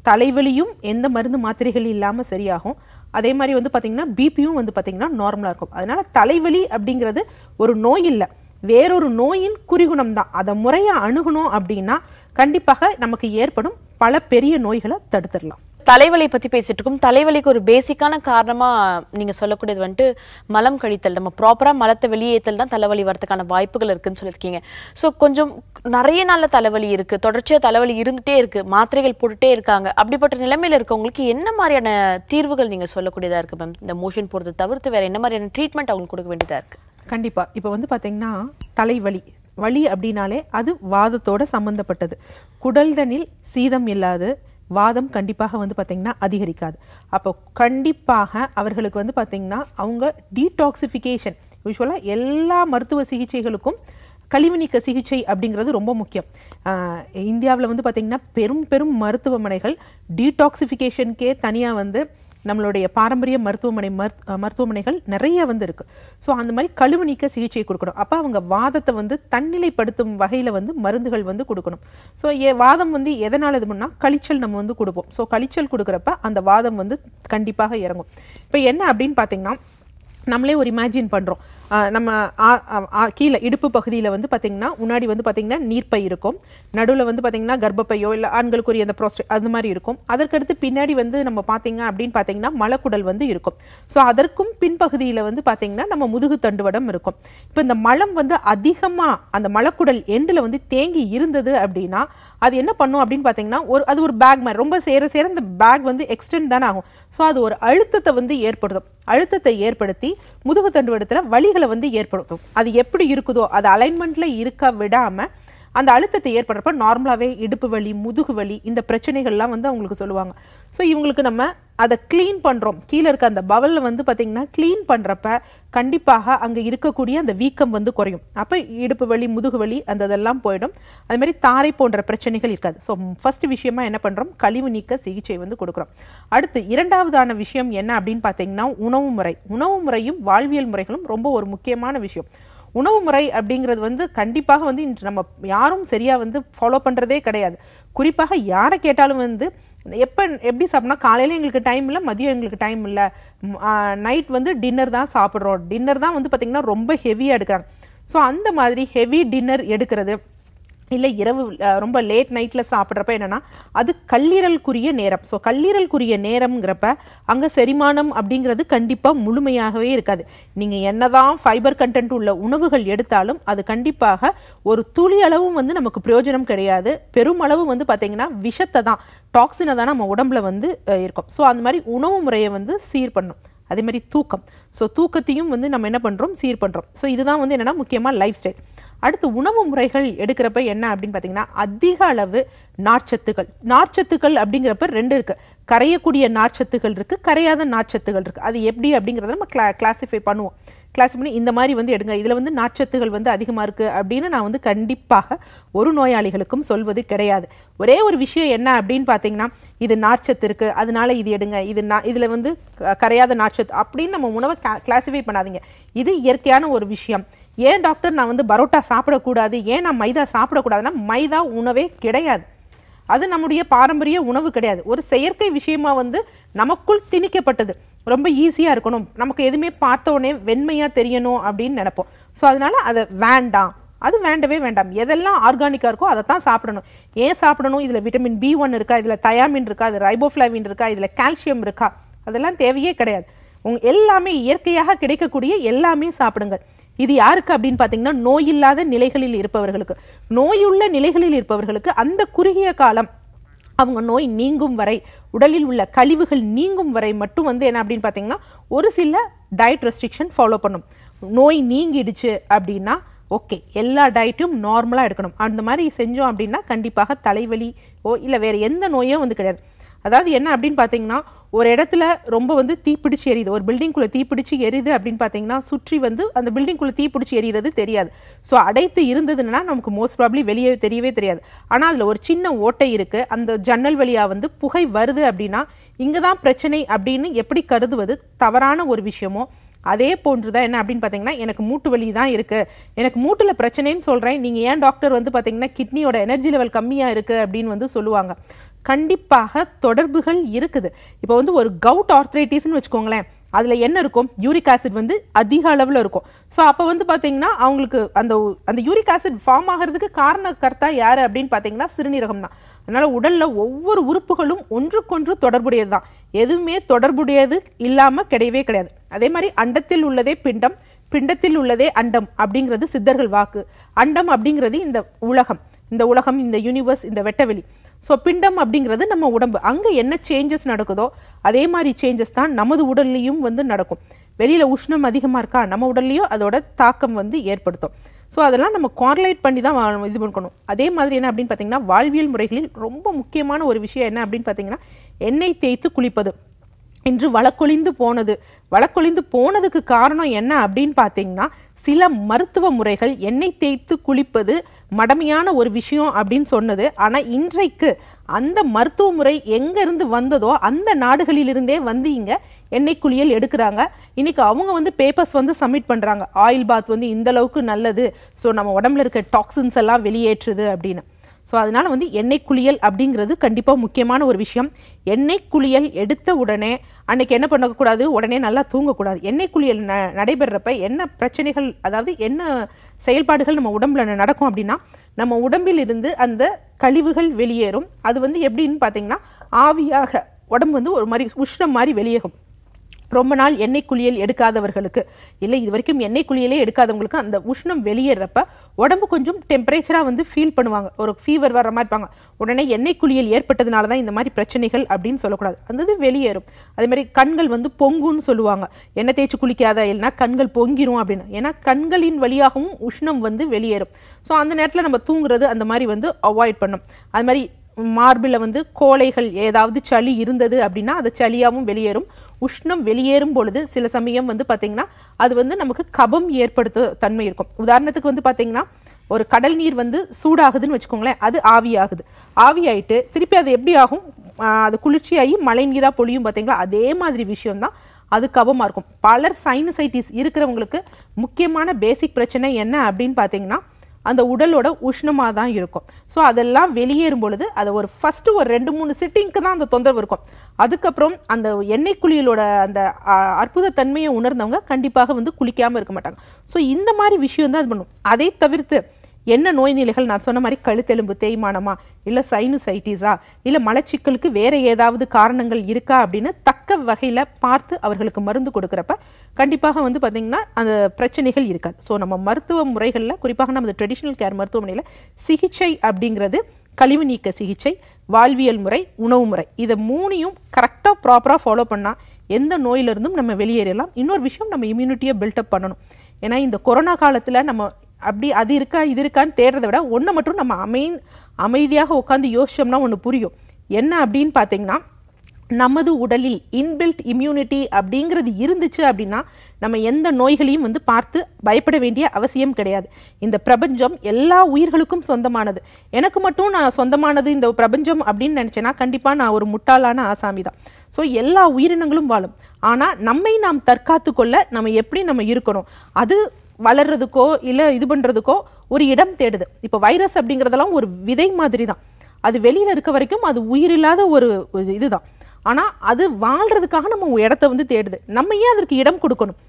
தலைவலியும் எந்த மருந்து மாத்திரைகள் இல்லாமல் சரியாகும் அதே மாதிரி வந்து பார்த்திங்கன்னா பிபியும் வந்து பார்த்திங்கன்னா நார்மலாக இருக்கும் அதனால் தலைவலி அப்படிங்கிறது ஒரு நோய் இல்லை வேறொரு நோயின் குறிகுணம் தான் அதை முறையாக அணுகணும் அப்படின்னா கண்டிப்பாக நமக்கு ஏற்படும் பல பெரிய நோய்களை தடுத்துடலாம் தலைவலி பற்றி பேசிட்டு இருக்கோம் தலைவலிக்கு ஒரு பேசிக்கான காரணமாக நீங்கள் சொல்லக்கூடியது வந்துட்டு மலம் கழித்தல் நம்ம ப்ராப்பராக மலத்தை வெளியேற்றல் தான் தலைவலி வரதுக்கான வாய்ப்புகள் இருக்குன்னு சொல்லியிருக்கீங்க ஸோ கொஞ்சம் நிறைய நாளில் தலைவலி இருக்குது தொடர்ச்சியாக தலைவலி இருந்துகிட்டே இருக்குது மாத்திரைகள் போட்டுகிட்டே இருக்காங்க அப்படிப்பட்ட நிலைமையில் இருக்கவங்களுக்கு என்ன மாதிரியான தீர்வுகள் நீங்கள் சொல்லக்கூடியதாக இருக்குது மேம் இந்த மோஷன் போடுறது தவிர்த்து வேறு என்ன மாதிரியான ட்ரீட்மெண்ட் அவங்களுக்கு கொடுக்க வேண்டியதாக இருக்குது கண்டிப்பாக இப்போ வந்து பாத்தீங்கன்னா தலைவலி வலி அப்படின்னாலே அது வாதத்தோட சம்மந்தப்பட்டது குடல்தனில் சீதம் இல்லாது வாதம் கண்டிப்பாக வந்து பார்த்திங்கன்னா அதிகரிக்காது அப்போ கண்டிப்பாக அவர்களுக்கு வந்து பார்த்திங்கன்னா அவங்க டீடாக்சிஃபிகேஷன் யூஸ்வலாக எல்லா மருத்துவ சிகிச்சைகளுக்கும் கழிவு நீக்க சிகிச்சை அப்படிங்கிறது ரொம்ப முக்கியம் இந்தியாவில் வந்து பார்த்திங்கன்னா பெரும் பெரும் மருத்துவமனைகள் டீடாக்சிஃபிகேஷனுக்கே தனியாக வந்து நம்மளுடைய பாரம்பரிய மருத்துவமனை மருத்துவமனைகள் நிறைய வந்து இருக்குது ஸோ அந்த மாதிரி கழிவு நீக்க சிகிச்சை கொடுக்கணும் அப்போ அவங்க வாதத்தை வந்து தன்னிலைப்படுத்தும் வகையில் வந்து மருந்துகள் வந்து கொடுக்கணும் ஸோ ஏ வாதம் வந்து எதனால் இது பண்ணால் கழிச்சல் நம்ம வந்து கொடுப்போம் ஸோ கழிச்சல் கொடுக்குறப்ப அந்த வாதம் வந்து கண்டிப்பாக இறங்கும் இப்போ என்ன அப்படின்னு பார்த்தீங்கன்னா நம்மளே ஒரு இமேஜின் பண்ணுறோம் நம்ம கீழே இடுப்பு பகுதியில் வந்து பார்த்திங்கன்னா முன்னாடி வந்து பார்த்திங்கன்னா நீர்ப்பை இருக்கும் நடுவில் வந்து பார்த்திங்கன்னா கர்ப்பப்பையோ இல்லை ஆண்களுக்குரிய அந்த ப்ரோஸ்ட் அது மாதிரி இருக்கும் அதற்கடுத்து பின்னாடி வந்து நம்ம பார்த்திங்க அப்படின்னு பார்த்திங்கன்னா மலக்குடல் வந்து இருக்கும் ஸோ அதற்கும் பின்பகுதியில் வந்து பார்த்திங்கன்னா நம்ம முதுகு தண்டுவடம் இருக்கும் இப்போ இந்த மலம் வந்து அதிகமாக அந்த மலக்குடல் எண்டில் வந்து தேங்கி இருந்தது அப்படின்னா அது என்ன பண்ணும் அப்படின்னு பார்த்தீங்கன்னா ஒரு அது ஒரு பேக் மாதிரி ரொம்ப சேர சேர இந்த பேக் வந்து எக்ஸ்டெண்ட் தானே ஆகும் ஸோ அது ஒரு அழுத்தத்தை வந்து ஏற்படுத்தும் அழுத்தத்தை ஏற்படுத்தி முதுகு தண்டு இடத்துல வழிகளை வந்து ஏற்படுத்தும் அது எப்படி இருக்குதோ அது அலைன்மெண்ட்டில் இருக்க விடாமல் அந்த அழுத்தத்தை ஏற்படுறப்ப நார்மலாகவே இடுப்பு வலி முதுகு வலி இந்த பிரச்சனைகள்லாம் வந்து அவங்களுக்கு சொல்லுவாங்க ஸோ இவங்களுக்கு நம்ம அதை க்ளீன் பண்ணுறோம் கீழே இருக்க அந்த பவலில் வந்து பார்த்திங்கன்னா க்ளீன் பண்ணுறப்ப கண்டிப்பாக அங்கே இருக்கக்கூடிய அந்த வீக்கம் வந்து குறையும் அப்போ இடுப்பு வலி முதுகு வலி அந்த இதெல்லாம் போயிடும் அதுமாதிரி தாரை போன்ற பிரச்சனைகள் இருக்காது ஸோ ஃபஸ்ட் விஷயமா என்ன பண்ணுறோம் கழிவு நீக்க சிகிச்சை வந்து கொடுக்குறோம் அடுத்து இரண்டாவதான விஷயம் என்ன அப்படின்னு பார்த்தீங்கன்னா உணவு முறை உணவு முறையும் வாழ்வியல் முறைகளும் ரொம்ப ஒரு முக்கியமான விஷயம் உணவு முறை அப்படிங்கிறது வந்து கண்டிப்பாக வந்து இன்று நம்ம யாரும் சரியாக வந்து ஃபாலோ பண்ணுறதே கிடையாது குறிப்பாக யாரை கேட்டாலும் வந்து எப்போ எப்படி சாப்பிட்னா காலையில் எங்களுக்கு டைம் இல்லை மதியம் எங்களுக்கு டைம் இல்லை நைட் வந்து டின்னர் தான் சாப்பிட்றோம் டின்னர் தான் வந்து பார்த்திங்கன்னா ரொம்ப ஹெவியாக எடுக்கிறாங்க ஸோ அந்த மாதிரி ஹெவி டின்னர் எடுக்கிறது இல்லை இரவு ரொம்ப லேட் நைட்டில் சாப்பிட்றப்ப என்னென்னா அது கல்லீரலுக்குரிய நேரம் ஸோ கல்லீரலுக்குரிய நேரம்ங்கிறப்ப அங்கே செரிமானம் அப்படிங்கிறது கண்டிப்பாக முழுமையாகவே இருக்காது நீங்கள் என்னதான் ஃபைபர் கண்டென்ட் உள்ள உணவுகள் எடுத்தாலும் அது கண்டிப்பாக ஒரு துளி அளவும் வந்து நமக்கு பிரயோஜனம் கிடையாது பெருமளவு வந்து பார்த்திங்கன்னா விஷத்தை தான் டாக்ஸினை தான் நம்ம உடம்புல வந்து இருக்கும் ஸோ அந்த மாதிரி உணவு முறையை வந்து சீர் பண்ணும் அதே மாதிரி தூக்கம் ஸோ தூக்கத்தையும் வந்து நம்ம என்ன பண்ணுறோம் சீர் பண்ணுறோம் ஸோ இதுதான் வந்து என்னென்னா முக்கியமாக லைஃப் ஸ்டைல் அடுத்து உணவு முறைகள் எடுக்கிறப்ப என்ன அப்படின்னு பார்த்தீங்கன்னா அதிக அளவு நார்ச்சத்துக்கள் நார்ச்சத்துக்கள் அப்படிங்கிறப்ப ரெண்டு இருக்குது கரையக்கூடிய நார்ச்சத்துகள் இருக்கு கரையாத நார்ச்சத்துகள் இருக்கு அது எப்படி அப்படிங்கிறத நம்ம கிளா கிளாஸிஃபை பண்ணுவோம் கிளாஸ் பண்ணி இந்த மாதிரி வந்து எடுங்க இதில் வந்து நாட்சத்துகள் வந்து அதிகமாக இருக்குது அப்படின்னு நான் வந்து கண்டிப்பாக ஒரு நோயாளிகளுக்கும் சொல்வது கிடையாது ஒரே ஒரு விஷயம் என்ன அப்படின்னு பார்த்தீங்கன்னா இது நாட்சத்து இருக்குது அதனால இது எடுங்க இது நான் இதில் வந்து கரையாத நாட்சத்து அப்படின்னு நம்ம உணவை கிளாஸிஃபை பண்ணாதீங்க இது இயற்கையான ஒரு விஷயம் ஏன் டாக்டர் நான் வந்து பரோட்டா சாப்பிடக்கூடாது ஏன் நான் மைதா சாப்பிடக்கூடாதுன்னா மைதா உணவே கிடையாது அது நம்முடைய பாரம்பரிய உணவு கிடையாது ஒரு செயற்கை விஷயமாக வந்து நமக்குள் திணிக்கப்பட்டது ரொம்ப ஈஸியாக இருக்கணும் நமக்கு எதுவுமே பார்த்தோன்னே வெண்மையாக தெரியணும் அப்படின்னு நினப்போம் ஸோ அதனால் அதை வேண்டாம் அது வேண்டவே வேண்டாம் எதெல்லாம் ஆர்கானிக்காக இருக்கோ அதை தான் சாப்பிடணும் ஏன் சாப்பிடணும் இதில் விட்டமின் பி ஒன் இருக்கா இதில் தயாமின் இருக்கா இது ரைபோஃப்ளாவின் இருக்கா இதில் கால்சியம் இருக்கா அதெல்லாம் தேவையே கிடையாது உங் எல்லாமே இயற்கையாக கிடைக்கக்கூடிய எல்லாமே சாப்பிடுங்கள் இது யாருக்கு அப்படின்னு பார்த்தீங்கன்னா நோய் இல்லாத நிலைகளில் இருப்பவர்களுக்கு நோயுள்ள நிலைகளில் இருப்பவர்களுக்கு அந்த குறுகிய காலம் அவங்க நோய் நீங்கும் வரை உடலில் உள்ள கழிவுகள் நீங்கும் வரை மட்டும் வந்து என்ன அப்படின்னு பார்த்தீங்கன்னா ஒரு சில டயட் ரெஸ்ட்ரிக்ஷன் ஃபாலோ பண்ணும் நோய் நீங்கிடுச்சு அப்படின்னா ஓகே எல்லா டயட்டையும் நார்மலாக எடுக்கணும் அந்த மாதிரி செஞ்சோம் அப்படின்னா கண்டிப்பாக தலைவலி ஓ இல்லை வேறு எந்த நோயும் வந்து கிடையாது அதாவது என்ன அப்படின்னு பார்த்தீங்கன்னா ஒரு இடத்துல ரொம்ப வந்து தீப்பிடிச்சு எரியுது ஒரு பில்டிங்குள்ளே தீப்பிடிச்சு எரியுது அப்படின்னு பார்த்தீங்கன்னா சுற்றி வந்து அந்த பில்டிங்குள்ளே தீப்பிடிச்சு எரியறது தெரியாது ஸோ அடைத்து இருந்ததுன்னா நமக்கு மோஸ்ட் ப்ராப்ளி வெளியே தெரியவே தெரியாது ஆனால் அதில் ஒரு சின்ன ஓட்டை இருக்குது அந்த ஜன்னல் வழியாக வந்து புகை வருது அப்படின்னா இங்கே தான் பிரச்சனை அப்படின்னு எப்படி கருதுவது தவறான ஒரு விஷயமோ அதே போன்று தான் என்ன அப்படின்னு பார்த்தீங்கன்னா எனக்கு மூட்டு வலி தான் இருக்குது எனக்கு மூட்டில் பிரச்சனைன்னு சொல்கிறேன் நீங்கள் ஏன் டாக்டர் வந்து பார்த்தீங்கன்னா கிட்னியோட எனர்ஜி லெவல் கம்மியாக இருக்குது அப்படின்னு வந்து சொல்லுவாங்க கண்டிப்பாக தொடர்புகள் இருக்குது இப்போ வந்து ஒரு கவுட் ஆர்த்ரைட்டிஸ்னு வச்சுக்கோங்களேன் அதில் என்ன இருக்கும் யூரிக் ஆசிட் வந்து அதிக அளவில் இருக்கும் ஸோ அப்போ வந்து பார்த்தீங்கன்னா அவங்களுக்கு அந்த அந்த யூரிக் ஆசிட் ஃபார்ம் ஆகிறதுக்கு காரணக்கர்த்தா யார் அப்படின்னு பார்த்தீங்கன்னா சிறுநீரகம் தான் அதனால் உடலில் ஒவ்வொரு உறுப்புகளும் ஒன்றுக்கொன்று தொடர்புடையது தான் எதுவுமே தொடர்புடையது இல்லாமல் கிடையவே கிடையாது அதே மாதிரி அண்டத்தில் உள்ளதே பிண்டம் பிண்டத்தில் உள்ளதே அண்டம் அப்படிங்கிறது சித்தர்கள் வாக்கு அண்டம் அப்படிங்கிறது இந்த உலகம் இந்த உலகம் இந்த யூனிவர்ஸ் இந்த வெட்டவெளி ஸோ பிண்டம் அப்படிங்கிறது நம்ம உடம்பு அங்கே என்ன சேஞ்சஸ் நடக்குதோ அதே மாதிரி சேஞ்சஸ் தான் நமது உடல்லையும் வந்து நடக்கும் வெளியில் உஷ்ணம் அதிகமாக இருக்கா நம்ம உடல்லையும் அதோட தாக்கம் வந்து ஏற்படுத்தும் ஸோ அதெல்லாம் நம்ம கார்லைட் பண்ணி தான் இது பண்ணணும் அதே மாதிரி என்ன அப்படின்னு பார்த்தீங்கன்னா வாழ்வியல் முறைகளில் ரொம்ப முக்கியமான ஒரு விஷயம் என்ன அப்படின்னு பார்த்தீங்கன்னா எண்ணெய் தேய்த்து குளிப்பது இன்று வழக்கொழிந்து போனது வழக்கொழிந்து போனதுக்கு காரணம் என்ன அப்படின்னு பார்த்தீங்கன்னா சில மருத்துவ முறைகள் எண்ணெய் தேய்த்து குளிப்பது மடமையான ஒரு விஷயம் அப்படின்னு சொன்னது ஆனால் இன்றைக்கு அந்த மருத்துவ முறை எங்கேருந்து வந்ததோ அந்த நாடுகளிலிருந்தே வந்து இங்கே எண்ணெய் குளியல் எடுக்கிறாங்க இன்றைக்கி அவங்க வந்து பேப்பர்ஸ் வந்து சப்மிட் பண்ணுறாங்க ஆயில் பாத் வந்து இந்த அளவுக்கு நல்லது ஸோ நம்ம உடம்புல இருக்க டாக்ஸின்ஸ் எல்லாம் வெளியேற்றுது அப்படின்னு ஸோ அதனால் வந்து எண்ணெய் குளியல் அப்படிங்கிறது கண்டிப்பாக முக்கியமான ஒரு விஷயம் எண்ணெய் குளியல் எடுத்த உடனே அன்றைக்கி என்ன பண்ணக்கூடாது உடனே நல்லா தூங்கக்கூடாது எண்ணெய் குளியல் ந நடைபெறப்ப என்ன பிரச்சனைகள் அதாவது என்ன செயல்பாடுகள் நம்ம உடம்பில் நடக்கும் அப்படின்னா நம்ம உடம்பில் இருந்து அந்த கழிவுகள் வெளியேறும் அது வந்து எப்படின்னு பார்த்தீங்கன்னா ஆவியாக உடம்பு வந்து ஒரு மாதிரி உஷ்ணம் மாதிரி வெளியேகும் ரொம்ப நாள் எண்ணெய் குளியல் எடுக்காதவர்களுக்கு இல்லை இது வரைக்கும் எண்ணெய் குளியலே எடுக்காதவங்களுக்கு அந்த உஷ்ணம் வெளியேறப்ப உடம்பு கொஞ்சம் டெம்பரேச்சராக வந்து ஃபீல் பண்ணுவாங்க ஒரு ஃபீவர் வர மாதிரி இருப்பாங்க உடனே எண்ணெய் குளியல் ஏற்பட்டதுனால தான் இந்த மாதிரி பிரச்சனைகள் அப்படின்னு சொல்லக்கூடாது அந்த வெளியேறும் அதே மாதிரி கண்கள் வந்து பொங்குன்னு சொல்லுவாங்க எண்ணெய் தேய்ச்சி குளிக்காத இல்லைனா கண்கள் பொங்கிரும் அப்படின்னு ஏன்னா கண்களின் வழியாகவும் உஷ்ணம் வந்து வெளியேறும் ஸோ அந்த நேரத்தில் நம்ம தூங்குறது அந்த மாதிரி வந்து அவாய்ட் பண்ணும் அது மாதிரி மார்பிளில் வந்து கோளைகள் ஏதாவது சளி இருந்தது அப்படின்னா அது சளியாகவும் வெளியேறும் உஷ்ணம் வெளியேறும் பொழுது சில சமயம் வந்து பார்த்தீங்கன்னா அது வந்து நமக்கு கபம் ஏற்படுத்த தன்மை இருக்கும் உதாரணத்துக்கு வந்து பார்த்திங்கன்னா ஒரு கடல் நீர் வந்து சூடாகுதுன்னு வச்சுக்கோங்களேன் அது ஆவியாகுது ஆவியாயிட்டு திருப்பி அது எப்படி ஆகும் அது குளிர்ச்சியாகி மழை நீராக பொழியும் பார்த்திங்களா அதே மாதிரி விஷயம்தான் அது கபமாக இருக்கும் பலர் சைனசைட்டிஸ் இருக்கிறவங்களுக்கு முக்கியமான பேசிக் பிரச்சனை என்ன அப்படின்னு பார்த்தீங்கன்னா அந்த உடலோட உஷ்ணமாக தான் இருக்கும் ஸோ அதெல்லாம் வெளியேறும் பொழுது அதை ஒரு ஃபஸ்ட்டு ஒரு ரெண்டு மூணு சிட்டிங்க்கு தான் அந்த தொந்தரவு இருக்கும் அதுக்கப்புறம் அந்த எண்ணெய் குளியலோட அந்த அற்புதத்தன்மையை உணர்ந்தவங்க கண்டிப்பாக வந்து குளிக்காமல் இருக்க மாட்டாங்க ஸோ இந்த மாதிரி விஷயம் தான் அது பண்ணும் அதை தவிர்த்து என்ன நோய் நிலைகள் நான் சொன்ன மாதிரி கழுத்தெலும்பு தேய்மானமா இல்லை சைனுசைட்டிஸா இல்லை மலச்சிக்கலுக்கு வேற ஏதாவது காரணங்கள் இருக்கா அப்படின்னு தக்க வகையில் பார்த்து அவர்களுக்கு மருந்து கொடுக்குறப்ப கண்டிப்பாக வந்து பார்த்திங்கன்னா அந்த பிரச்சனைகள் இருக்காது ஸோ நம்ம மருத்துவ முறைகளில் குறிப்பாக நம்ம ட்ரெடிஷ்னல் கேர் மருத்துவமனையில் சிகிச்சை அப்படிங்கிறது கழிவு நீக்க சிகிச்சை வாழ்வியல் முறை உணவு முறை இதை மூணையும் கரெக்டாக ப்ராப்பராக ஃபாலோ பண்ணால் எந்த நோயிலிருந்தும் நம்ம வெளியேறலாம் இன்னொரு விஷயம் நம்ம இம்யூனிட்டியை பில்டப் பண்ணணும் ஏன்னா இந்த கொரோனா காலத்தில் நம்ம அப்படி அது இருக்கா இது இருக்கான்னு தேடுறத விட ஒன்று மட்டும் நம்ம அமை அமைதியாக உட்காந்து யோசிச்சோம்னா ஒன்று புரியும் என்ன அப்படின்னு பார்த்தீங்கன்னா நமது உடலில் இன்பில்ட் இம்யூனிட்டி அப்படிங்கிறது இருந்துச்சு அப்படின்னா நம்ம எந்த நோய்களையும் வந்து பார்த்து பயப்பட வேண்டிய அவசியம் கிடையாது இந்த பிரபஞ்சம் எல்லா உயிர்களுக்கும் சொந்தமானது எனக்கு மட்டும் நான் சொந்தமானது இந்த பிரபஞ்சம் அப்படின்னு நினச்சேன்னா கண்டிப்பாக நான் ஒரு முட்டாளான ஆசாமி தான் ஸோ எல்லா உயிரினங்களும் வாழும் ஆனால் நம்மை நாம் தற்காத்து கொள்ள நம்ம எப்படி நம்ம இருக்கணும் அது வளர்றதுக்கோ இல்லை இது பண்ணுறதுக்கோ ஒரு இடம் தேடுது இப்போ வைரஸ் அப்படிங்கிறதெல்லாம் ஒரு விதை மாதிரி தான் அது வெளியில் இருக்க வரைக்கும் அது உயிரில்லாத ஒரு இதுதான் ஆனால் அது வாழ்கிறதுக்காக நம்ம இடத்த வந்து தேடுது நம்ம ஏன் அதற்கு இடம் கொடுக்கணும்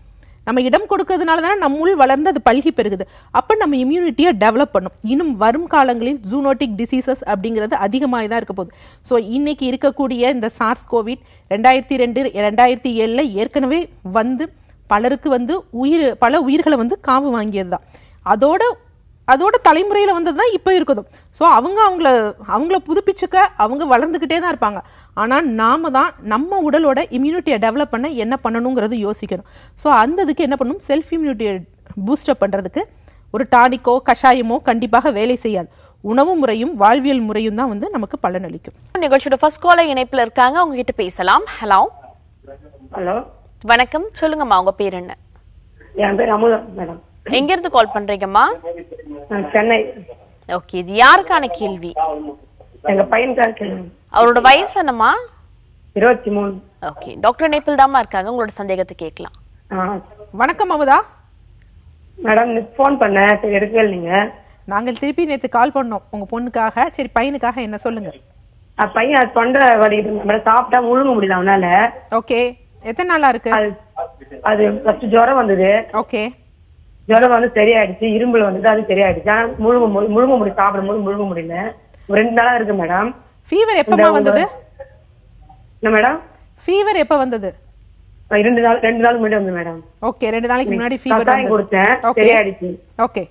நம்ம இடம் கொடுக்கறதுனால தானே நம்முள் வளர்ந்து அது பல்கி பெருகுது அப்போ நம்ம இம்யூனிட்டியை டெவலப் பண்ணும் இன்னும் வரும் காலங்களில் ஜூனோட்டிக் டிசீசஸ் அப்படிங்கிறது அதிகமாக தான் இருக்க போகுது ஸோ இன்னைக்கு இருக்கக்கூடிய இந்த சார்ஸ் கோவிட் ரெண்டாயிரத்தி ரெண்டு ரெண்டாயிரத்தி ஏழில் ஏற்கனவே வந்து பலருக்கு வந்து உயிர் பல உயிர்களை வந்து காவு வாங்கியது தான் அதோட அதோட தலைமுறையில் வந்தது தான் இப்போ இருக்குதும் ஸோ அவங்க அவங்கள அவங்கள புதுப்பிச்சுக்க அவங்க வளர்ந்துக்கிட்டே தான் இருப்பாங்க ஆனால் நாம தான் நம்ம உடலோட இம்யூனிட்டியை டெவலப் பண்ண என்ன பண்ணணுங்கிறது யோசிக்கணும் ஸோ அந்த இதுக்கு என்ன பண்ணணும் செல்ஃப் இம்யூனிட்டியை பூஸ்டப் பண்ணுறதுக்கு ஒரு டானிக்கோ கஷாயமோ கண்டிப்பாக வேலை செய்யாது உணவு முறையும் வாழ்வியல் முறையும் தான் வந்து நமக்கு பலனளிக்கும் நிகழ்ச்சியோட ஃபர்ஸ்ட் காலை இணைப்பில் இருக்காங்க உங்ககிட்ட பேசலாம் ஹலோ ஹலோ வணக்கம் சொல்லுங்கம்மா உங்க பேர் என்ன என் பேர் அமுதா மேடம் எங்க இருந்து கால் பண்றீங்கம்மா சென்னை ஓகே இது யாருக்கான கேள்வி எங்க பையனுக்கான கேள்வி அவரோட வயசு என்னம்மா இருபத்தி மூணு ஓகே டாக்டர் நேபிள் தாம்மா இருக்காங்க உங்களோட சந்தேகத்தை கேட்கலாம் வணக்கம் அமுதா மேடம் ஃபோன் பண்ண சரி எடுக்கல நீங்க நாங்கள் திருப்பி நேத்து கால் பண்ணோம் உங்க பொண்ணுக்காக சரி பையனுக்காக என்ன சொல்லுங்க பையன் தொண்டை வலி சாப்பிட்டா முழுங்க முடியல அவனால ஓகே எத்தனை நாளா இருக்கு அது ஃபர்ஸ்ட் ஜுரம் வந்தது ஓகே ஜுரம் வந்து சரியாயிடுச்சு அது சரியாயிடுச்சு ஆனா முழுங்க முழுங்க முழுங்க முடியல ரெண்டு நாளா இருக்கு மேடம் ஃபீவர் எப்பமா வந்தது என்ன மேடம் ஃபீவர் எப்ப வந்தது ரெண்டு நாள் ரெண்டு நாள் முன்னாடி வந்து மேடம் ஓகே ரெண்டு நாளைக்கு முன்னாடி ஃபீவர் கொடுத்தேன் சரியாயிடுச்சு ஓகே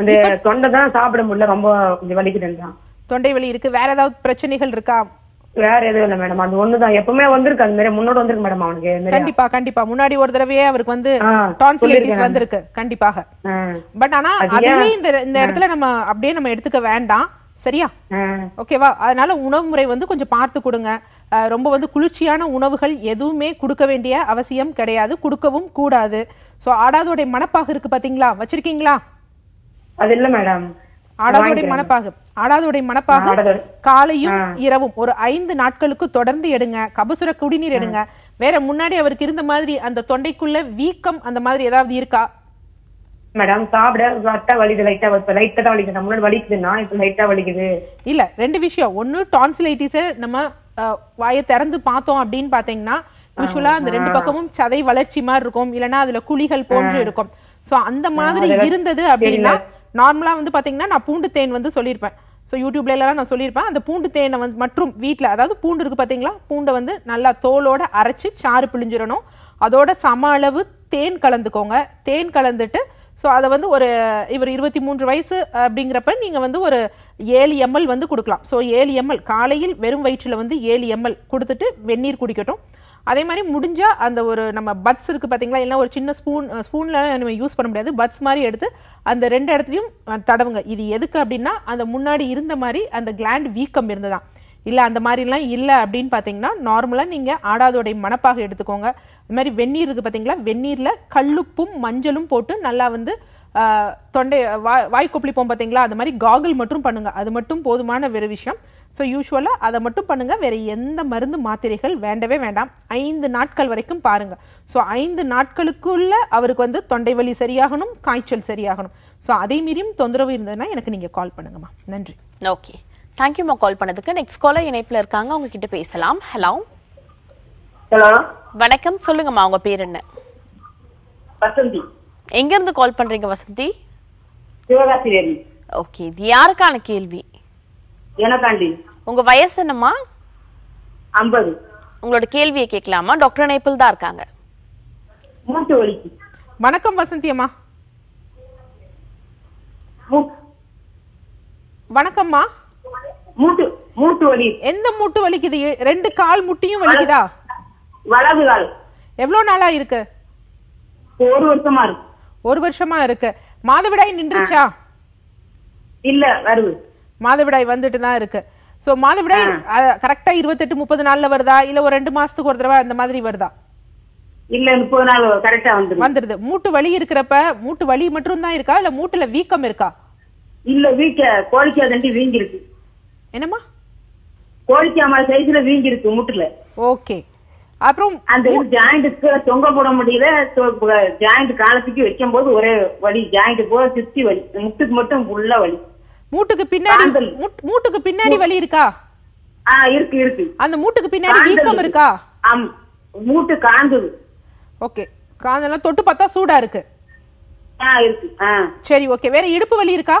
அந்த தொண்டை தான் சாப்பிட முடியல ரொம்ப வலிக்குதுன்றான் தொண்டை வலி இருக்கு வேற ஏதாவது பிரச்சனைகள் இருக்கா வேற எதுவும் இல்ல மேடம் அது ஒண்ணுதான் எப்பவுமே வந்திருக்கு அந்த மாதிரி முன்னோட வந்திருக்கு மேடம் அவனுக்கு கண்டிப்பா கண்டிப்பா முன்னாடி ஒரு தடவையே அவருக்கு வந்து டான்சிலிட்டிஸ் வந்திருக்கு கண்டிப்பாக பட் ஆனா அதுவே இந்த இந்த இடத்துல நம்ம அப்படியே நம்ம எடுத்துக்க வேண்டாம் சரியா ஓகேவா அதனால உணவு முறை வந்து கொஞ்சம் பார்த்து கொடுங்க ரொம்ப வந்து குளிர்ச்சியான உணவுகள் எதுவுமே கொடுக்க வேண்டிய அவசியம் கிடையாது கொடுக்கவும் கூடாது சோ ஆடாதோடைய மனப்பாகு இருக்கு பாத்தீங்களா வச்சிருக்கீங்களா அது இல்ல மேடம் ஆடாதோடைய மனப்பாகு ஆடாதோடைய மனப்பாக காலையும் இரவும் ஒரு ஐந்து நாட்களுக்கு தொடர்ந்து எடுங்க கபசுர குடிநீர் எடுங்க வேற முன்னாடி அவருக்கு இருந்த மாதிரி அந்த தொண்டைக்குள்ள வீக்கம் அந்த மாதிரி ஏதாவது இருக்கா மேடம் சாப்பிட லைட்டா வலிக்குது லைட்டா லைட்டா வலிக்குது நம்மளோட வலிக்குதுன்னா இப்போ லைட்டா வலிக்குது இல்ல ரெண்டு விஷயம் ஒண்ணு டான்சிலைட்டிஸ நம்ம வாயை திறந்து பார்த்தோம் அப்படின்னு பாத்தீங்கன்னா யூஸ்வலா அந்த ரெண்டு பக்கமும் சதை வளர்ச்சி மாதிரி இருக்கும் இல்லைன்னா அதுல குழிகள் போன்று இருக்கும் சோ அந்த மாதிரி இருந்தது அப்படின்னா நார்மலாக வந்து பார்த்திங்கன்னா நான் பூண்டு தேன் வந்து சொல்லியிருப்பேன் ஸோ யூடியூப்லலாம் நான் சொல்லியிருப்பேன் அந்த பூண்டு தேனை வந்து மற்றும் வீட்டில் அதாவது பூண்டு இருக்குது பார்த்தீங்களா பூண்டை வந்து நல்லா தோலோடு அரைச்சி சாறு பிழிஞ்சிடணும் அதோட சம அளவு தேன் கலந்துக்கோங்க தேன் கலந்துட்டு ஸோ அதை வந்து ஒரு இவர் இருபத்தி மூன்று வயசு அப்படிங்கிறப்ப நீங்கள் வந்து ஒரு ஏழு எம்எல் வந்து கொடுக்கலாம் ஸோ ஏழு எம்எல் காலையில் வெறும் வயிற்றில் வந்து ஏழு எம்எல் கொடுத்துட்டு வெந்நீர் குடிக்கட்டும் அதே மாதிரி முடிஞ்சால் அந்த ஒரு நம்ம பட்ஸ் இருக்குது பார்த்தீங்களா இல்லை ஒரு சின்ன ஸ்பூன் ஸ்பூன்லாம் நம்ம யூஸ் பண்ண முடியாது பட்ஸ் மாதிரி எடுத்து அந்த ரெண்டு இடத்துலையும் தடவுங்க இது எதுக்கு அப்படின்னா அந்த முன்னாடி இருந்த மாதிரி அந்த கிளாண்ட் வீக்கம் இருந்ததான் இல்லை அந்த மாதிரிலாம் இல்லை அப்படின்னு பார்த்தீங்கன்னா நார்மலாக நீங்கள் ஆடாதோடைய மணப்பாக எடுத்துக்கோங்க இது மாதிரி வெந்நீர் இருக்குது பார்த்தீங்களா வெந்நீரில் கல்லுப்பும் மஞ்சளும் போட்டு நல்லா வந்து தொண்டை வாய் வாய்க்கொப்பளிப்போம் பார்த்தீங்களா அது மாதிரி காகுல் மட்டும் பண்ணுங்கள் அது மட்டும் போதுமான வெறு விஷயம் ஸோ யூஸ்வலாக அதை மட்டும் பண்ணுங்கள் வேறு எந்த மருந்து மாத்திரைகள் வேண்டவே வேண்டாம் ஐந்து நாட்கள் வரைக்கும் பாருங்கள் ஸோ ஐந்து நாட்களுக்குள்ள அவருக்கு வந்து தொண்டை வலி சரியாகணும் காய்ச்சல் சரியாகணும் ஸோ அதே மீறியும் தொந்தரவு இருந்ததுன்னா எனக்கு நீங்கள் கால் பண்ணுங்கம்மா நன்றி ஓகே தேங்க்யூம்மா கால் பண்ணதுக்கு நெக்ஸ்ட் கால இணைப்பில் இருக்காங்க உங்ககிட்ட பேசலாம் ஹலோ ஹலோ வணக்கம் சொல்லுங்கம்மா உங்க பேர் என்ன வசந்தி எங்க இருந்து கால் பண்றீங்க வசந்தி ஓகே இது யாருக்கான கேள்வி உங்க வயசு என்னம்மா ஐம்பது உங்களோட கேள்வியை கேட்கலாமா டாக்டர் நேபிள் தான் இருக்காங்க மூட்டு வலிக்கு வணக்கம் வசந்தி அம்மா வணக்கம்மா மூட்டு மூட்டு வலி எந்த மூட்டு வலிக்குது ரெண்டு கால் முட்டியும் வலிக்குதா வலது கால் எவ்வளவு நாளா இருக்கு ஒரு வருஷமா இருக்கு ஒரு வருஷமா இருக்கு மாதவிடாய் நின்றுச்சா இல்ல வருது மாதவிடாய் வந்துட்டு தான் இருக்கு ஸோ மாதவிடாய் கரெக்டா இருபத்தெட்டு முப்பது நாள்ல வருதா இல்ல ஒரு ரெண்டு மாசத்துக்கு ஒரு தடவை அந்த மாதிரி வருதா இல்ல முப்பது நாள் கரெக்டா வந்துருது வந்துருது மூட்டு வலி இருக்கிறப்ப மூட்டு வலி மட்டும் தான் இருக்கா இல்ல மூட்டுல வீக்கம் இருக்கா இல்ல வீக்க கோழிக்கா தண்டி வீங்கிருக்கு என்னம்மா கோழிக்கா மாதிரி சைஸ்ல வீங்கிருக்கு மூட்டுல ஓகே அப்புறம் அந்த ஜாயிண்ட்க்கு தொங்க போட முடியல ஜாயிண்ட் காலத்துக்கு வைக்கும் போது ஒரே வலி ஜாயிண்ட் போல சுத்தி வலி முட்டுக்கு மட்டும் உள்ள வலி மூட்டுக்கு பின்னாடி மூட்டுக்கு பின்னாடி வலி இருக்கா இருக்கு இருக்கு அந்த மூட்டுக்கு பின்னாடி வீக்கம் இருக்கா மூட்டு ஓகே காந்தெல்லாம் தொட்டு பார்த்தா சூடா இருக்கு சரி ஓகே வேற இடுப்பு வலி இருக்கா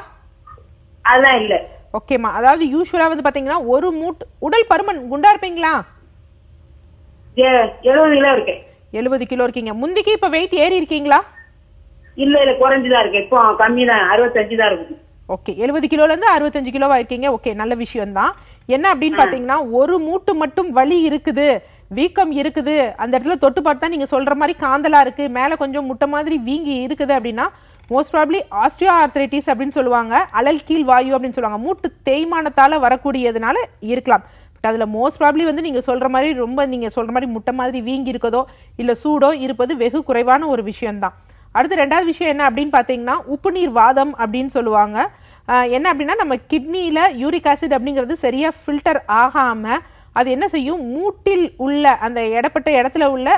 இல்ல ஓகேம்மா அதாவது யூஸ்வலா வந்து பாத்தீங்கன்னா ஒரு மூட்டு உடல் பருமன் குண்டா இருப்பீங்களா எழுபது கிலோ கிலோ இருக்கீங்க முந்திக்கு இப்ப வெயிட் ஏறி இருக்கீங்களா இல்ல இல்ல குறைஞ்சுதான் இருக்கு இப்போ கம்மி தான் அறுபத்தஞ்சு தான் இருக்கு ஓகே எழுபது கிலோலேருந்து அறுபத்தஞ்சு கிலோவாக இருக்கீங்க ஓகே நல்ல விஷயம் தான் என்ன அப்படின்னு பார்த்தீங்கன்னா ஒரு மூட்டு மட்டும் வலி இருக்குது வீக்கம் இருக்குது அந்த இடத்துல தொட்டு பார்த்தா நீங்கள் சொல்கிற மாதிரி காந்தலாக இருக்குது மேலே கொஞ்சம் முட்டை மாதிரி வீங்கி இருக்குது அப்படின்னா மோஸ்ட் ப்ராப்ளி ஆஸ்ட்ரியோ ஆர்த்ரைட்டிஸ் அப்படின்னு சொல்லுவாங்க அலல் கீழ் வாயு அப்படின்னு சொல்லுவாங்க மூட்டு தேய்மானத்தால் வரக்கூடியதுனால இருக்கலாம் பட் அதில் மோஸ்ட் ப்ராப்ளி வந்து நீங்கள் சொல்கிற மாதிரி ரொம்ப நீங்கள் சொல்கிற மாதிரி முட்டை மாதிரி வீங்கி இருக்கதோ இல்லை சூடோ இருப்பது வெகு குறைவான ஒரு விஷயம்தான் அடுத்து ரெண்டாவது விஷயம் என்ன அப்படின்னு பார்த்தீங்கன்னா உப்பு நீர் வாதம் அப்படின்னு சொல்லுவாங்க என்ன அப்படின்னா நம்ம கிட்னியில் யூரிக் ஆசிட் அப்படிங்கிறது சரியாக ஃபில்டர் ஆகாமல் அது என்ன செய்யும் மூட்டில் உள்ள அந்த இடப்பட்ட இடத்துல உள்ள